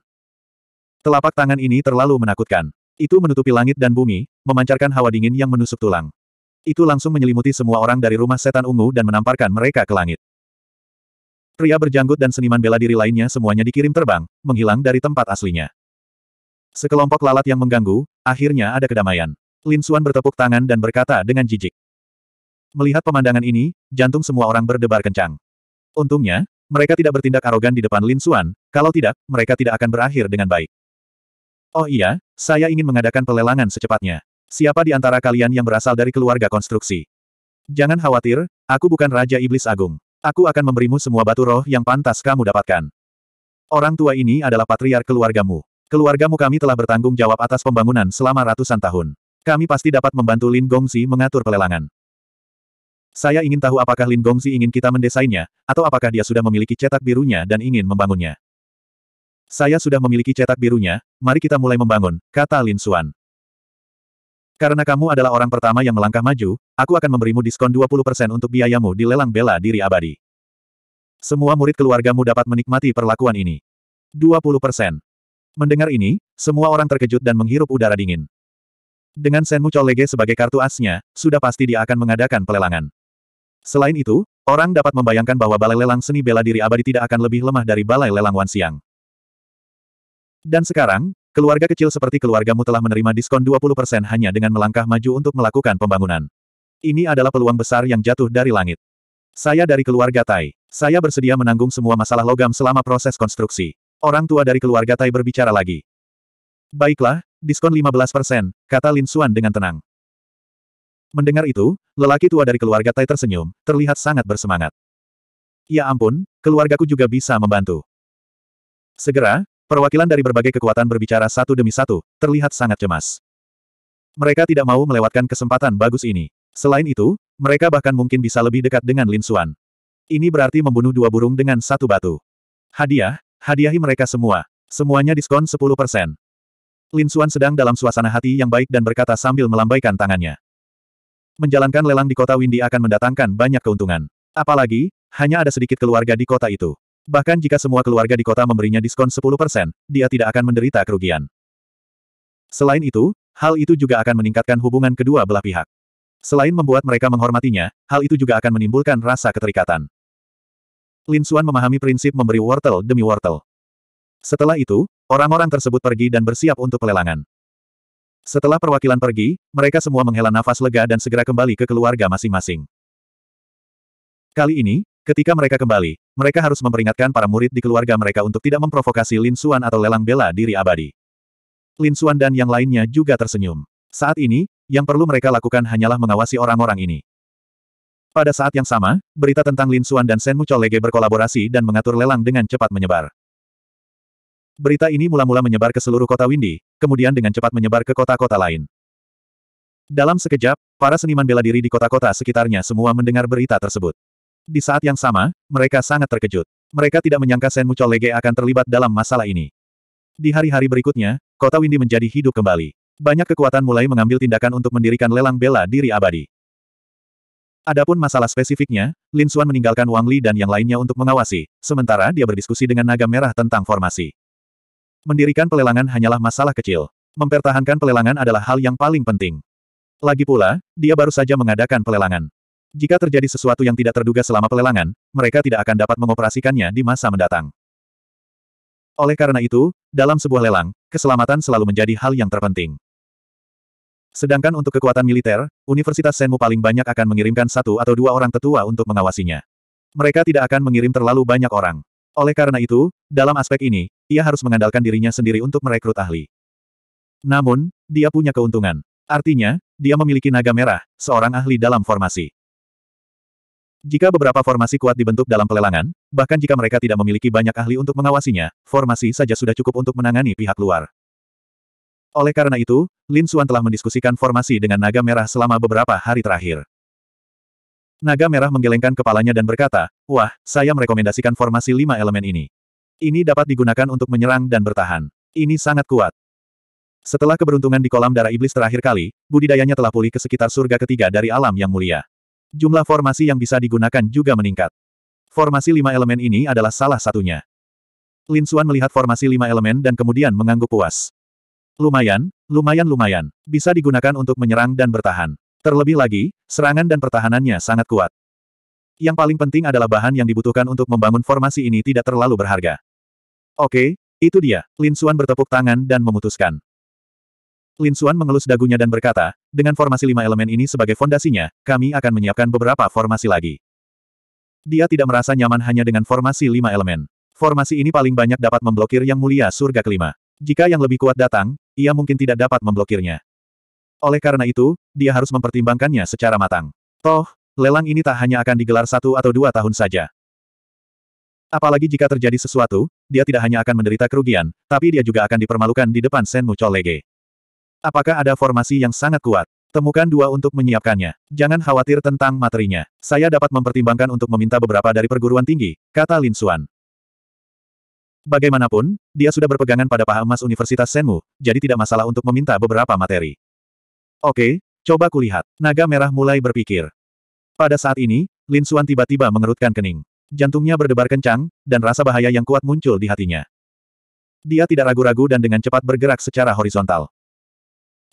Telapak tangan ini terlalu menakutkan. Itu menutupi langit dan bumi, memancarkan hawa dingin yang menusuk tulang. Itu langsung menyelimuti semua orang dari rumah setan ungu dan menamparkan mereka ke langit. Pria berjanggut dan seniman bela diri lainnya semuanya dikirim terbang, menghilang dari tempat aslinya. Sekelompok lalat yang mengganggu, akhirnya ada kedamaian. Lin Xuan bertepuk tangan dan berkata dengan jijik. Melihat pemandangan ini, jantung semua orang berdebar kencang. Untungnya, mereka tidak bertindak arogan di depan Lin Xuan, kalau tidak, mereka tidak akan berakhir dengan baik. Oh iya, saya ingin mengadakan pelelangan secepatnya. Siapa di antara kalian yang berasal dari keluarga konstruksi? Jangan khawatir, aku bukan Raja Iblis Agung. Aku akan memberimu semua batu roh yang pantas kamu dapatkan. Orang tua ini adalah patriar keluargamu. Keluargamu kami telah bertanggung jawab atas pembangunan selama ratusan tahun. Kami pasti dapat membantu Lin Gongzi mengatur pelelangan. Saya ingin tahu apakah Lin Gongzi ingin kita mendesainnya, atau apakah dia sudah memiliki cetak birunya dan ingin membangunnya. Saya sudah memiliki cetak birunya, mari kita mulai membangun, kata Lin Xuan. Karena kamu adalah orang pertama yang melangkah maju, aku akan memberimu diskon 20% untuk biayamu di lelang bela diri abadi. Semua murid keluargamu dapat menikmati perlakuan ini. 20%. Mendengar ini, semua orang terkejut dan menghirup udara dingin. Dengan Senmu Cholege sebagai kartu asnya, sudah pasti dia akan mengadakan pelelangan. Selain itu, orang dapat membayangkan bahwa balai lelang seni bela diri abadi tidak akan lebih lemah dari balai lelang Wansiang. Dan sekarang, keluarga kecil seperti keluargamu telah menerima diskon 20% hanya dengan melangkah maju untuk melakukan pembangunan. Ini adalah peluang besar yang jatuh dari langit. Saya dari keluarga Tai. Saya bersedia menanggung semua masalah logam selama proses konstruksi. Orang tua dari keluarga Tai berbicara lagi. Baiklah, diskon 15%, kata Lin Xuan dengan tenang. Mendengar itu, lelaki tua dari keluarga Tai tersenyum, terlihat sangat bersemangat. Ya ampun, keluargaku juga bisa membantu. Segera, Perwakilan dari berbagai kekuatan berbicara satu demi satu, terlihat sangat cemas. Mereka tidak mau melewatkan kesempatan bagus ini. Selain itu, mereka bahkan mungkin bisa lebih dekat dengan Lin Xuan. Ini berarti membunuh dua burung dengan satu batu. Hadiah, hadiahi mereka semua. Semuanya diskon 10%. Lin Xuan sedang dalam suasana hati yang baik dan berkata sambil melambaikan tangannya. Menjalankan lelang di kota Windy akan mendatangkan banyak keuntungan. Apalagi, hanya ada sedikit keluarga di kota itu. Bahkan jika semua keluarga di kota memberinya diskon 10%, dia tidak akan menderita kerugian. Selain itu, hal itu juga akan meningkatkan hubungan kedua belah pihak. Selain membuat mereka menghormatinya, hal itu juga akan menimbulkan rasa keterikatan. Lin Xuan memahami prinsip memberi wortel demi wortel. Setelah itu, orang-orang tersebut pergi dan bersiap untuk pelelangan. Setelah perwakilan pergi, mereka semua menghela nafas lega dan segera kembali ke keluarga masing-masing. Kali ini, ketika mereka kembali, mereka harus memperingatkan para murid di keluarga mereka untuk tidak memprovokasi Lin Suan atau lelang bela diri abadi. Lin Suan dan yang lainnya juga tersenyum. Saat ini, yang perlu mereka lakukan hanyalah mengawasi orang-orang ini. Pada saat yang sama, berita tentang Lin Suan dan Sen Mu Lege berkolaborasi dan mengatur lelang dengan cepat menyebar. Berita ini mula-mula menyebar ke seluruh kota Windy, kemudian dengan cepat menyebar ke kota-kota lain. Dalam sekejap, para seniman bela diri di kota-kota sekitarnya semua mendengar berita tersebut. Di saat yang sama, mereka sangat terkejut. Mereka tidak menyangka Sen Mucho Lege akan terlibat dalam masalah ini. Di hari-hari berikutnya, kota Windy menjadi hidup kembali. Banyak kekuatan mulai mengambil tindakan untuk mendirikan lelang bela diri abadi. Adapun masalah spesifiknya, Lin Xuan meninggalkan Wang Li dan yang lainnya untuk mengawasi, sementara dia berdiskusi dengan naga merah tentang formasi. Mendirikan pelelangan hanyalah masalah kecil. Mempertahankan pelelangan adalah hal yang paling penting. Lagi pula, dia baru saja mengadakan pelelangan. Jika terjadi sesuatu yang tidak terduga selama pelelangan, mereka tidak akan dapat mengoperasikannya di masa mendatang. Oleh karena itu, dalam sebuah lelang, keselamatan selalu menjadi hal yang terpenting. Sedangkan untuk kekuatan militer, Universitas Senmu paling banyak akan mengirimkan satu atau dua orang tetua untuk mengawasinya. Mereka tidak akan mengirim terlalu banyak orang. Oleh karena itu, dalam aspek ini, ia harus mengandalkan dirinya sendiri untuk merekrut ahli. Namun, dia punya keuntungan. Artinya, dia memiliki naga merah, seorang ahli dalam formasi. Jika beberapa formasi kuat dibentuk dalam pelelangan, bahkan jika mereka tidak memiliki banyak ahli untuk mengawasinya, formasi saja sudah cukup untuk menangani pihak luar. Oleh karena itu, Lin Xuan telah mendiskusikan formasi dengan naga merah selama beberapa hari terakhir. Naga merah menggelengkan kepalanya dan berkata, Wah, saya merekomendasikan formasi lima elemen ini. Ini dapat digunakan untuk menyerang dan bertahan. Ini sangat kuat. Setelah keberuntungan di kolam darah iblis terakhir kali, budidayanya telah pulih ke sekitar surga ketiga dari alam yang mulia. Jumlah formasi yang bisa digunakan juga meningkat. Formasi lima elemen ini adalah salah satunya. Lin Suan melihat formasi lima elemen dan kemudian mengangguk puas. Lumayan, lumayan lumayan, bisa digunakan untuk menyerang dan bertahan. Terlebih lagi, serangan dan pertahanannya sangat kuat. Yang paling penting adalah bahan yang dibutuhkan untuk membangun formasi ini tidak terlalu berharga. Oke, itu dia, Lin Suan bertepuk tangan dan memutuskan. Lin Suan mengelus dagunya dan berkata, dengan formasi lima elemen ini sebagai fondasinya, kami akan menyiapkan beberapa formasi lagi. Dia tidak merasa nyaman hanya dengan formasi lima elemen. Formasi ini paling banyak dapat memblokir yang mulia surga kelima. Jika yang lebih kuat datang, ia mungkin tidak dapat memblokirnya. Oleh karena itu, dia harus mempertimbangkannya secara matang. Toh, lelang ini tak hanya akan digelar satu atau dua tahun saja. Apalagi jika terjadi sesuatu, dia tidak hanya akan menderita kerugian, tapi dia juga akan dipermalukan di depan Senmu Cholege. Apakah ada formasi yang sangat kuat? Temukan dua untuk menyiapkannya. Jangan khawatir tentang materinya. Saya dapat mempertimbangkan untuk meminta beberapa dari perguruan tinggi, kata Lin Xuan. Bagaimanapun, dia sudah berpegangan pada paha emas Universitas Senmu, jadi tidak masalah untuk meminta beberapa materi. Oke, coba kulihat. Naga merah mulai berpikir. Pada saat ini, Lin Xuan tiba-tiba mengerutkan kening. Jantungnya berdebar kencang, dan rasa bahaya yang kuat muncul di hatinya. Dia tidak ragu-ragu dan dengan cepat bergerak secara horizontal.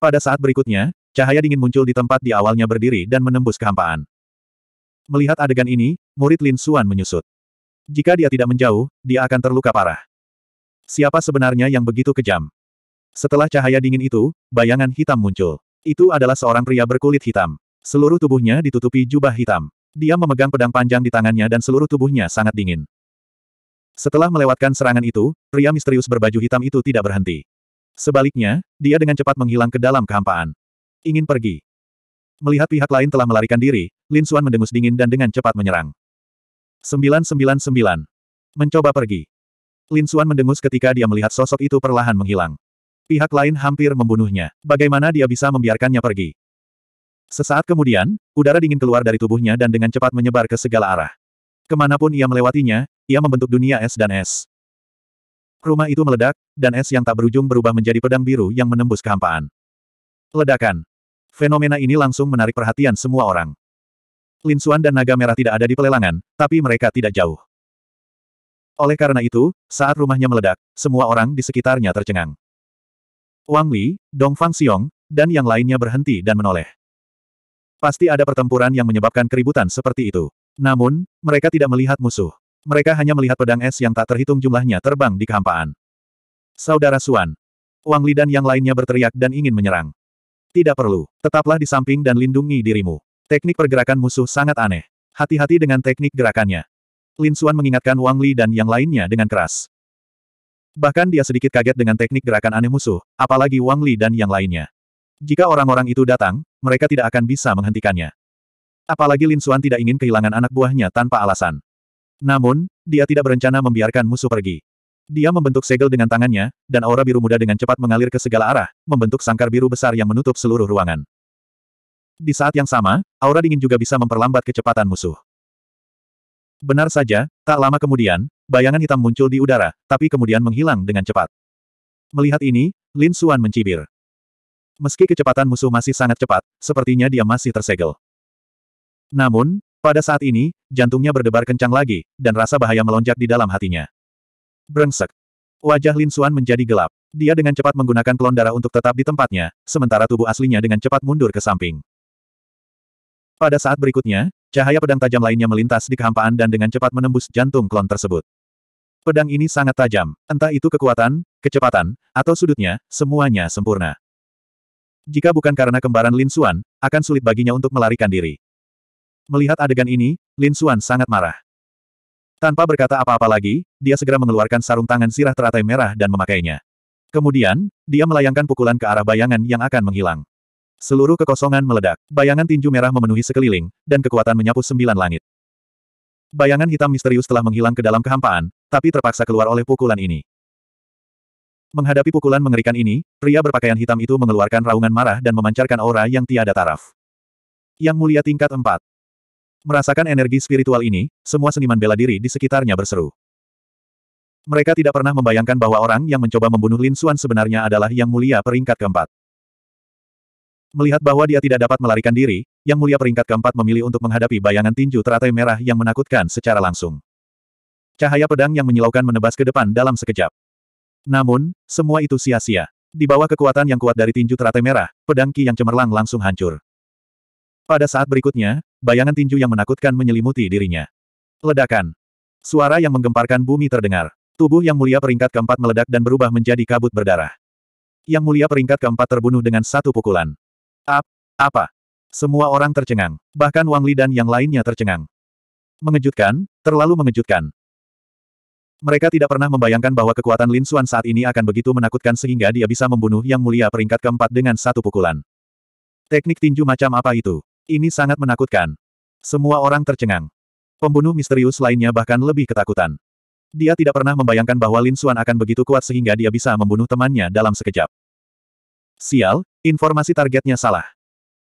Pada saat berikutnya, cahaya dingin muncul di tempat di awalnya berdiri dan menembus kehampaan. Melihat adegan ini, murid Lin Suan menyusut. Jika dia tidak menjauh, dia akan terluka parah. Siapa sebenarnya yang begitu kejam? Setelah cahaya dingin itu, bayangan hitam muncul. Itu adalah seorang pria berkulit hitam. Seluruh tubuhnya ditutupi jubah hitam. Dia memegang pedang panjang di tangannya dan seluruh tubuhnya sangat dingin. Setelah melewatkan serangan itu, pria misterius berbaju hitam itu tidak berhenti. Sebaliknya, dia dengan cepat menghilang ke dalam kehampaan. Ingin pergi. Melihat pihak lain telah melarikan diri, Lin Xuan mendengus dingin dan dengan cepat menyerang. 999. Mencoba pergi. Lin Xuan mendengus ketika dia melihat sosok itu perlahan menghilang. Pihak lain hampir membunuhnya. Bagaimana dia bisa membiarkannya pergi? Sesaat kemudian, udara dingin keluar dari tubuhnya dan dengan cepat menyebar ke segala arah. Kemanapun ia melewatinya, ia membentuk dunia es dan es. Rumah itu meledak, dan es yang tak berujung berubah menjadi pedang biru yang menembus kehampaan. Ledakan. Fenomena ini langsung menarik perhatian semua orang. Lin Linsuan dan naga merah tidak ada di pelelangan, tapi mereka tidak jauh. Oleh karena itu, saat rumahnya meledak, semua orang di sekitarnya tercengang. Wang Li, Dong Fang Xiong, dan yang lainnya berhenti dan menoleh. Pasti ada pertempuran yang menyebabkan keributan seperti itu. Namun, mereka tidak melihat musuh. Mereka hanya melihat pedang es yang tak terhitung jumlahnya terbang di kehampaan. Saudara Suan. Wang Li dan yang lainnya berteriak dan ingin menyerang. Tidak perlu. Tetaplah di samping dan lindungi dirimu. Teknik pergerakan musuh sangat aneh. Hati-hati dengan teknik gerakannya. Lin Suan mengingatkan Wang Li dan yang lainnya dengan keras. Bahkan dia sedikit kaget dengan teknik gerakan aneh musuh, apalagi Wang Li dan yang lainnya. Jika orang-orang itu datang, mereka tidak akan bisa menghentikannya. Apalagi Lin Suan tidak ingin kehilangan anak buahnya tanpa alasan. Namun, dia tidak berencana membiarkan musuh pergi. Dia membentuk segel dengan tangannya, dan aura biru muda dengan cepat mengalir ke segala arah, membentuk sangkar biru besar yang menutup seluruh ruangan. Di saat yang sama, aura dingin juga bisa memperlambat kecepatan musuh. Benar saja, tak lama kemudian, bayangan hitam muncul di udara, tapi kemudian menghilang dengan cepat. Melihat ini, Lin Suan mencibir. Meski kecepatan musuh masih sangat cepat, sepertinya dia masih tersegel. Namun, pada saat ini, jantungnya berdebar kencang lagi, dan rasa bahaya melonjak di dalam hatinya. Brengsek. Wajah Lin Suan menjadi gelap. Dia dengan cepat menggunakan klon darah untuk tetap di tempatnya, sementara tubuh aslinya dengan cepat mundur ke samping. Pada saat berikutnya, cahaya pedang tajam lainnya melintas di kehampaan dan dengan cepat menembus jantung klon tersebut. Pedang ini sangat tajam, entah itu kekuatan, kecepatan, atau sudutnya, semuanya sempurna. Jika bukan karena kembaran Lin Suan, akan sulit baginya untuk melarikan diri. Melihat adegan ini, Lin Xuan sangat marah. Tanpa berkata apa-apa lagi, dia segera mengeluarkan sarung tangan sirah teratai merah dan memakainya. Kemudian, dia melayangkan pukulan ke arah bayangan yang akan menghilang. Seluruh kekosongan meledak, bayangan tinju merah memenuhi sekeliling, dan kekuatan menyapu sembilan langit. Bayangan hitam misterius telah menghilang ke dalam kehampaan, tapi terpaksa keluar oleh pukulan ini. Menghadapi pukulan mengerikan ini, pria berpakaian hitam itu mengeluarkan raungan marah dan memancarkan aura yang tiada taraf. Yang mulia tingkat 4, Merasakan energi spiritual ini, semua seniman bela diri di sekitarnya berseru. Mereka tidak pernah membayangkan bahwa orang yang mencoba membunuh Lin Xuan sebenarnya adalah Yang Mulia peringkat keempat. Melihat bahwa dia tidak dapat melarikan diri, Yang Mulia peringkat keempat memilih untuk menghadapi bayangan tinju teratai merah yang menakutkan secara langsung. Cahaya pedang yang menyilaukan menebas ke depan dalam sekejap. Namun, semua itu sia-sia. Di bawah kekuatan yang kuat dari tinju teratai merah, pedang Ki yang cemerlang langsung hancur. Pada saat berikutnya, bayangan tinju yang menakutkan menyelimuti dirinya. Ledakan. Suara yang menggemparkan bumi terdengar. Tubuh yang mulia peringkat keempat meledak dan berubah menjadi kabut berdarah. Yang mulia peringkat keempat terbunuh dengan satu pukulan. Ap, apa? Semua orang tercengang, bahkan Wang Li dan yang lainnya tercengang. Mengejutkan, terlalu mengejutkan. Mereka tidak pernah membayangkan bahwa kekuatan Lin Xuan saat ini akan begitu menakutkan sehingga dia bisa membunuh yang mulia peringkat keempat dengan satu pukulan. Teknik tinju macam apa itu? Ini sangat menakutkan. Semua orang tercengang. Pembunuh misterius lainnya bahkan lebih ketakutan. Dia tidak pernah membayangkan bahwa Lin Xuan akan begitu kuat sehingga dia bisa membunuh temannya dalam sekejap. Sial, informasi targetnya salah.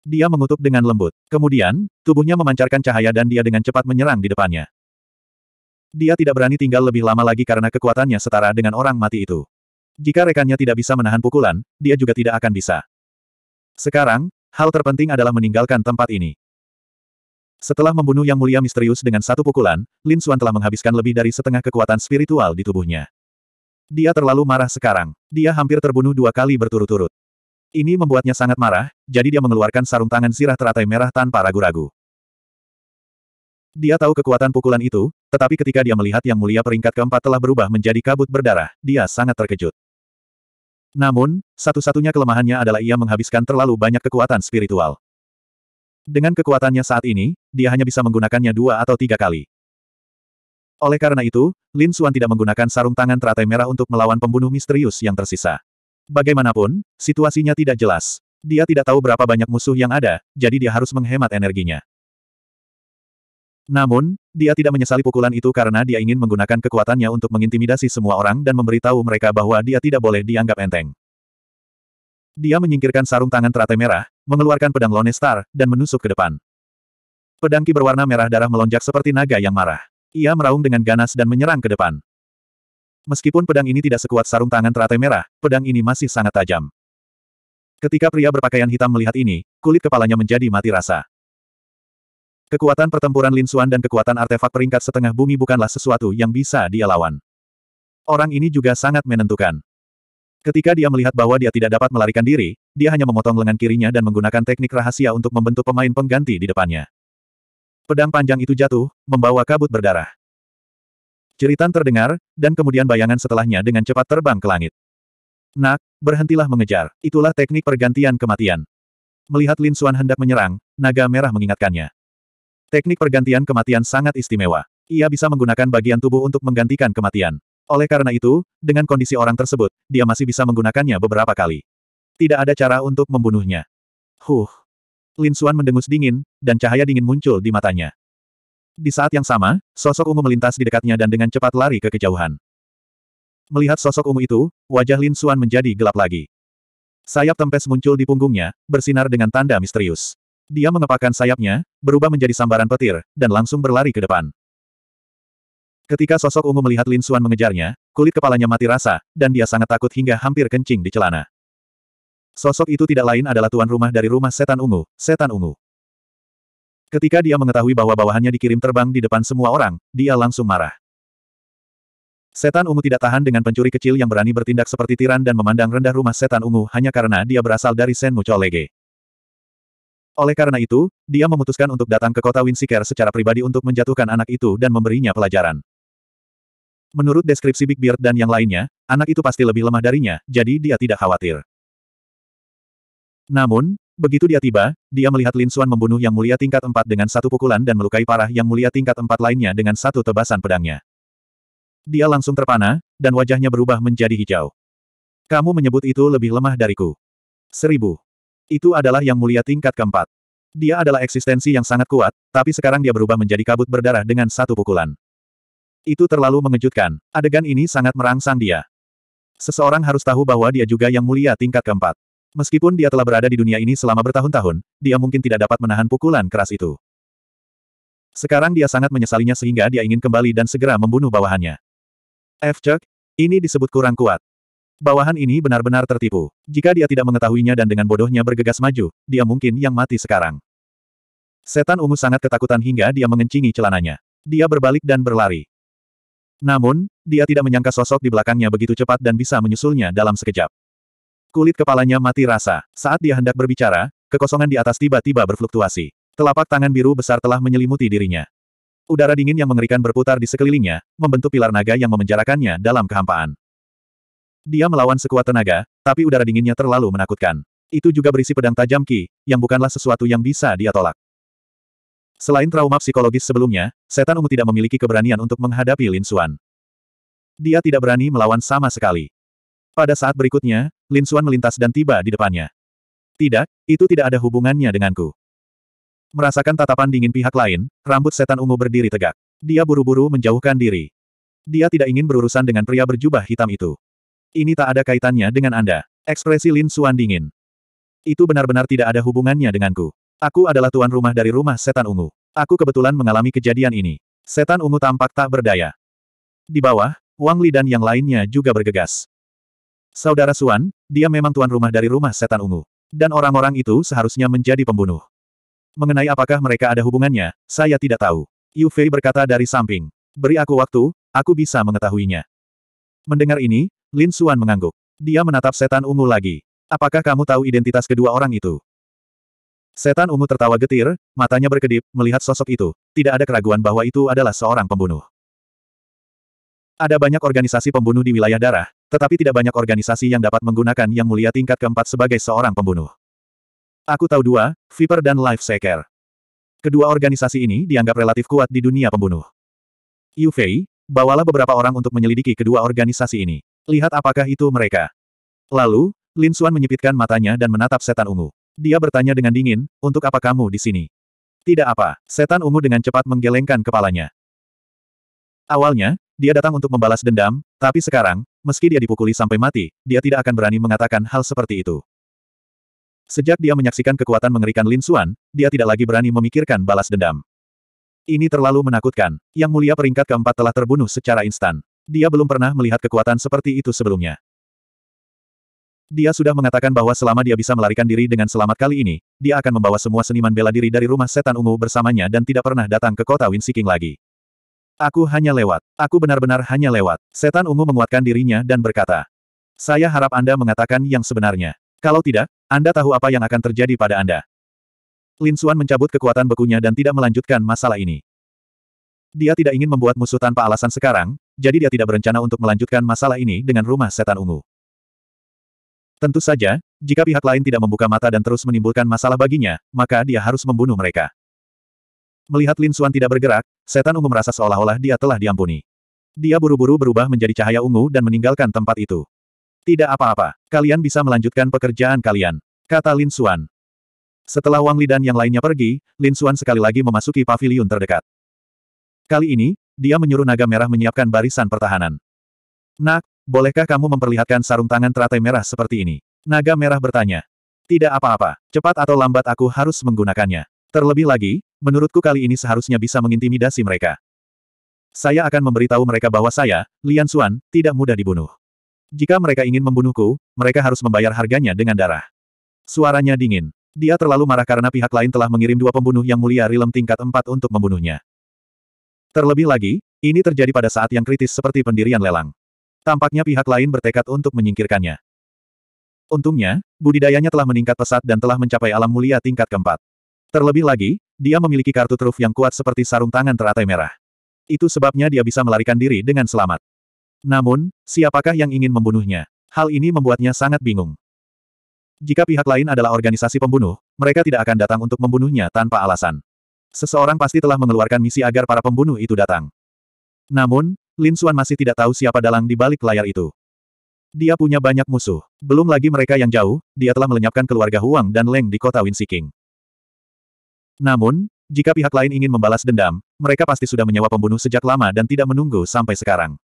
Dia mengutuk dengan lembut. Kemudian, tubuhnya memancarkan cahaya dan dia dengan cepat menyerang di depannya. Dia tidak berani tinggal lebih lama lagi karena kekuatannya setara dengan orang mati itu. Jika rekannya tidak bisa menahan pukulan, dia juga tidak akan bisa. Sekarang, Hal terpenting adalah meninggalkan tempat ini. Setelah membunuh Yang Mulia Misterius dengan satu pukulan, Lin Xuan telah menghabiskan lebih dari setengah kekuatan spiritual di tubuhnya. Dia terlalu marah sekarang. Dia hampir terbunuh dua kali berturut-turut. Ini membuatnya sangat marah, jadi dia mengeluarkan sarung tangan sirah teratai merah tanpa ragu-ragu. Dia tahu kekuatan pukulan itu, tetapi ketika dia melihat yang mulia peringkat keempat telah berubah menjadi kabut berdarah, dia sangat terkejut. Namun, satu-satunya kelemahannya adalah ia menghabiskan terlalu banyak kekuatan spiritual. Dengan kekuatannya saat ini, dia hanya bisa menggunakannya dua atau tiga kali. Oleh karena itu, Lin Xuan tidak menggunakan sarung tangan teratai merah untuk melawan pembunuh misterius yang tersisa. Bagaimanapun, situasinya tidak jelas. Dia tidak tahu berapa banyak musuh yang ada, jadi dia harus menghemat energinya. Namun, dia tidak menyesali pukulan itu karena dia ingin menggunakan kekuatannya untuk mengintimidasi semua orang dan memberitahu mereka bahwa dia tidak boleh dianggap enteng. Dia menyingkirkan sarung tangan teratai merah, mengeluarkan pedang Lone Star, dan menusuk ke depan. Pedang ki berwarna merah darah melonjak seperti naga yang marah. Ia meraung dengan ganas dan menyerang ke depan. Meskipun pedang ini tidak sekuat sarung tangan teratai merah, pedang ini masih sangat tajam. Ketika pria berpakaian hitam melihat ini, kulit kepalanya menjadi mati rasa. Kekuatan pertempuran Lin Xuan dan kekuatan artefak peringkat setengah bumi bukanlah sesuatu yang bisa dia lawan. Orang ini juga sangat menentukan. Ketika dia melihat bahwa dia tidak dapat melarikan diri, dia hanya memotong lengan kirinya dan menggunakan teknik rahasia untuk membentuk pemain pengganti di depannya. Pedang panjang itu jatuh, membawa kabut berdarah. Ceritan terdengar, dan kemudian bayangan setelahnya dengan cepat terbang ke langit. Nak, berhentilah mengejar. Itulah teknik pergantian kematian. Melihat Lin Xuan hendak menyerang, naga merah mengingatkannya. Teknik pergantian kematian sangat istimewa. Ia bisa menggunakan bagian tubuh untuk menggantikan kematian. Oleh karena itu, dengan kondisi orang tersebut, dia masih bisa menggunakannya beberapa kali. Tidak ada cara untuk membunuhnya. Huh. Lin Xuan mendengus dingin, dan cahaya dingin muncul di matanya. Di saat yang sama, sosok ungu melintas di dekatnya dan dengan cepat lari ke kejauhan. Melihat sosok ungu itu, wajah Lin Xuan menjadi gelap lagi. Sayap tempes muncul di punggungnya, bersinar dengan tanda misterius. Dia mengepakkan sayapnya, berubah menjadi sambaran petir, dan langsung berlari ke depan. Ketika sosok ungu melihat Lin Xuan mengejarnya, kulit kepalanya mati rasa, dan dia sangat takut hingga hampir kencing di celana. Sosok itu tidak lain adalah tuan rumah dari rumah setan ungu, setan ungu. Ketika dia mengetahui bahwa bawahannya dikirim terbang di depan semua orang, dia langsung marah. Setan ungu tidak tahan dengan pencuri kecil yang berani bertindak seperti tiran dan memandang rendah rumah setan ungu hanya karena dia berasal dari Senmu Cholege. Oleh karena itu, dia memutuskan untuk datang ke kota Winsiker secara pribadi untuk menjatuhkan anak itu dan memberinya pelajaran. Menurut deskripsi Big Beard dan yang lainnya, anak itu pasti lebih lemah darinya, jadi dia tidak khawatir. Namun, begitu dia tiba, dia melihat Lin Suan membunuh yang mulia tingkat 4 dengan satu pukulan dan melukai parah yang mulia tingkat 4 lainnya dengan satu tebasan pedangnya. Dia langsung terpana, dan wajahnya berubah menjadi hijau. Kamu menyebut itu lebih lemah dariku. Seribu. Itu adalah yang mulia tingkat keempat. Dia adalah eksistensi yang sangat kuat, tapi sekarang dia berubah menjadi kabut berdarah dengan satu pukulan. Itu terlalu mengejutkan. Adegan ini sangat merangsang dia. Seseorang harus tahu bahwa dia juga yang mulia tingkat keempat. Meskipun dia telah berada di dunia ini selama bertahun-tahun, dia mungkin tidak dapat menahan pukulan keras itu. Sekarang dia sangat menyesalinya sehingga dia ingin kembali dan segera membunuh bawahannya. F. Chuck, ini disebut kurang kuat. Bawahan ini benar-benar tertipu. Jika dia tidak mengetahuinya dan dengan bodohnya bergegas maju, dia mungkin yang mati sekarang. Setan ungu sangat ketakutan hingga dia mengencingi celananya. Dia berbalik dan berlari. Namun, dia tidak menyangka sosok di belakangnya begitu cepat dan bisa menyusulnya dalam sekejap. Kulit kepalanya mati rasa. Saat dia hendak berbicara, kekosongan di atas tiba-tiba berfluktuasi. Telapak tangan biru besar telah menyelimuti dirinya. Udara dingin yang mengerikan berputar di sekelilingnya, membentuk pilar naga yang memenjarakannya dalam kehampaan. Dia melawan sekuat tenaga, tapi udara dinginnya terlalu menakutkan. Itu juga berisi pedang tajam Ki, yang bukanlah sesuatu yang bisa dia tolak. Selain trauma psikologis sebelumnya, setan ungu tidak memiliki keberanian untuk menghadapi Lin Xuan. Dia tidak berani melawan sama sekali. Pada saat berikutnya, Lin Xuan melintas dan tiba di depannya. Tidak, itu tidak ada hubungannya denganku. Merasakan tatapan dingin pihak lain, rambut setan ungu berdiri tegak. Dia buru-buru menjauhkan diri. Dia tidak ingin berurusan dengan pria berjubah hitam itu. Ini tak ada kaitannya dengan Anda. Ekspresi Lin Xuan dingin. Itu benar-benar tidak ada hubungannya denganku. Aku adalah tuan rumah dari rumah setan ungu. Aku kebetulan mengalami kejadian ini. Setan ungu tampak tak berdaya. Di bawah, Wang Li dan yang lainnya juga bergegas. Saudara Suan, dia memang tuan rumah dari rumah setan ungu. Dan orang-orang itu seharusnya menjadi pembunuh. Mengenai apakah mereka ada hubungannya, saya tidak tahu. Yu Fei berkata dari samping. Beri aku waktu, aku bisa mengetahuinya. Mendengar ini, Lin Suan mengangguk. Dia menatap setan ungu lagi. Apakah kamu tahu identitas kedua orang itu? Setan ungu tertawa getir, matanya berkedip, melihat sosok itu. Tidak ada keraguan bahwa itu adalah seorang pembunuh. Ada banyak organisasi pembunuh di wilayah darah, tetapi tidak banyak organisasi yang dapat menggunakan yang mulia tingkat keempat sebagai seorang pembunuh. Aku tahu dua, Viper dan Life Seeker. Kedua organisasi ini dianggap relatif kuat di dunia pembunuh. Yu Fei, bawalah beberapa orang untuk menyelidiki kedua organisasi ini. Lihat apakah itu mereka. Lalu, Lin Xuan menyipitkan matanya dan menatap setan ungu. Dia bertanya dengan dingin, untuk apa kamu di sini? Tidak apa, setan ungu dengan cepat menggelengkan kepalanya. Awalnya, dia datang untuk membalas dendam, tapi sekarang, meski dia dipukuli sampai mati, dia tidak akan berani mengatakan hal seperti itu. Sejak dia menyaksikan kekuatan mengerikan Lin Xuan, dia tidak lagi berani memikirkan balas dendam. Ini terlalu menakutkan. Yang mulia peringkat keempat telah terbunuh secara instan. Dia belum pernah melihat kekuatan seperti itu sebelumnya. Dia sudah mengatakan bahwa selama dia bisa melarikan diri dengan selamat kali ini, dia akan membawa semua seniman bela diri dari rumah setan ungu bersamanya dan tidak pernah datang ke kota Winsiking lagi. Aku hanya lewat. Aku benar-benar hanya lewat. Setan ungu menguatkan dirinya dan berkata. Saya harap Anda mengatakan yang sebenarnya. Kalau tidak, Anda tahu apa yang akan terjadi pada Anda. Lin Xuan mencabut kekuatan bekunya dan tidak melanjutkan masalah ini. Dia tidak ingin membuat musuh tanpa alasan sekarang, jadi dia tidak berencana untuk melanjutkan masalah ini dengan rumah setan ungu. Tentu saja, jika pihak lain tidak membuka mata dan terus menimbulkan masalah baginya, maka dia harus membunuh mereka. Melihat Lin Suan tidak bergerak, setan ungu merasa seolah-olah dia telah diampuni. Dia buru-buru berubah menjadi cahaya ungu dan meninggalkan tempat itu. Tidak apa-apa, kalian bisa melanjutkan pekerjaan kalian, kata Lin Suan. Setelah Wang Li dan yang lainnya pergi, Lin Suan sekali lagi memasuki pavilion terdekat. Kali ini, dia menyuruh naga merah menyiapkan barisan pertahanan. Nak, bolehkah kamu memperlihatkan sarung tangan teratai merah seperti ini? Naga merah bertanya. Tidak apa-apa, cepat atau lambat aku harus menggunakannya. Terlebih lagi, menurutku kali ini seharusnya bisa mengintimidasi mereka. Saya akan memberitahu mereka bahwa saya, Lian Xuan, tidak mudah dibunuh. Jika mereka ingin membunuhku, mereka harus membayar harganya dengan darah. Suaranya dingin. Dia terlalu marah karena pihak lain telah mengirim dua pembunuh yang mulia Rilem tingkat 4 untuk membunuhnya. Terlebih lagi, ini terjadi pada saat yang kritis seperti pendirian lelang. Tampaknya pihak lain bertekad untuk menyingkirkannya. Untungnya, budidayanya telah meningkat pesat dan telah mencapai alam mulia tingkat keempat. Terlebih lagi, dia memiliki kartu truf yang kuat seperti sarung tangan teratai merah. Itu sebabnya dia bisa melarikan diri dengan selamat. Namun, siapakah yang ingin membunuhnya? Hal ini membuatnya sangat bingung. Jika pihak lain adalah organisasi pembunuh, mereka tidak akan datang untuk membunuhnya tanpa alasan. Seseorang pasti telah mengeluarkan misi agar para pembunuh itu datang. Namun, Lin Xuan masih tidak tahu siapa dalang di balik layar itu. Dia punya banyak musuh. Belum lagi mereka yang jauh, dia telah melenyapkan keluarga Huang dan Leng di kota Winsiking. Namun, jika pihak lain ingin membalas dendam, mereka pasti sudah menyewa pembunuh sejak lama dan tidak menunggu sampai sekarang.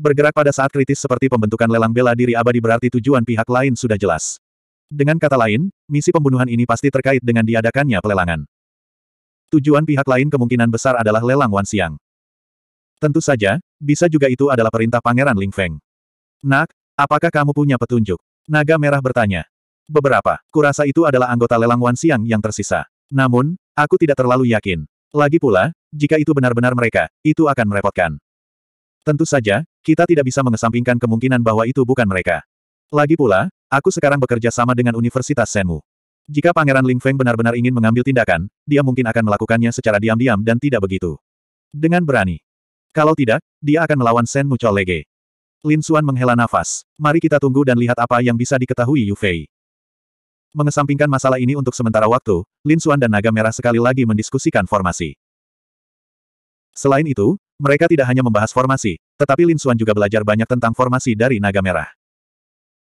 Bergerak pada saat kritis seperti pembentukan lelang bela diri abadi berarti tujuan pihak lain sudah jelas. Dengan kata lain, misi pembunuhan ini pasti terkait dengan diadakannya pelelangan. Tujuan pihak lain kemungkinan besar adalah lelang Wan Siang. Tentu saja, bisa juga itu adalah perintah Pangeran Ling Feng. Nak, apakah kamu punya petunjuk? Naga Merah bertanya. Beberapa, kurasa itu adalah anggota lelang Wan Siang yang tersisa. Namun, aku tidak terlalu yakin. Lagi pula, jika itu benar-benar mereka, itu akan merepotkan. Tentu saja, kita tidak bisa mengesampingkan kemungkinan bahwa itu bukan mereka. Lagi pula, aku sekarang bekerja sama dengan Universitas Senmu. Jika Pangeran Ling Feng benar-benar ingin mengambil tindakan, dia mungkin akan melakukannya secara diam-diam dan tidak begitu. Dengan berani. Kalau tidak, dia akan melawan Sen Mucho Lege. Lin Xuan menghela nafas. Mari kita tunggu dan lihat apa yang bisa diketahui Yu Fei. Mengesampingkan masalah ini untuk sementara waktu, Lin Xuan dan Naga Merah sekali lagi mendiskusikan formasi. Selain itu, mereka tidak hanya membahas formasi, tetapi Lin Xuan juga belajar banyak tentang formasi dari Naga Merah.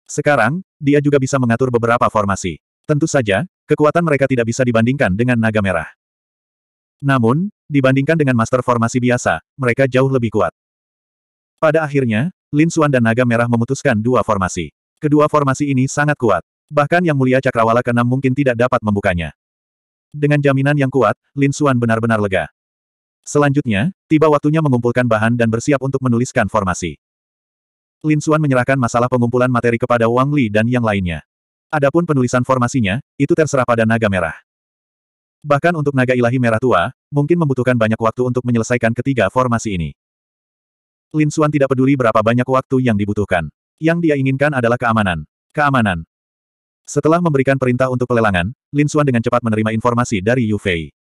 Sekarang, dia juga bisa mengatur beberapa formasi. Tentu saja, kekuatan mereka tidak bisa dibandingkan dengan naga merah. Namun, dibandingkan dengan master formasi biasa, mereka jauh lebih kuat. Pada akhirnya, Lin Xuan dan naga merah memutuskan dua formasi. Kedua formasi ini sangat kuat. Bahkan yang mulia cakrawala keenam mungkin tidak dapat membukanya. Dengan jaminan yang kuat, Lin Xuan benar-benar lega. Selanjutnya, tiba waktunya mengumpulkan bahan dan bersiap untuk menuliskan formasi. Lin Xuan menyerahkan masalah pengumpulan materi kepada Wang Li dan yang lainnya. Adapun penulisan formasinya, itu terserah pada naga merah. Bahkan untuk naga ilahi merah tua, mungkin membutuhkan banyak waktu untuk menyelesaikan ketiga formasi ini. Lin Xuan tidak peduli berapa banyak waktu yang dibutuhkan. Yang dia inginkan adalah keamanan. Keamanan. Setelah memberikan perintah untuk pelelangan, Lin Xuan dengan cepat menerima informasi dari Yu Fei.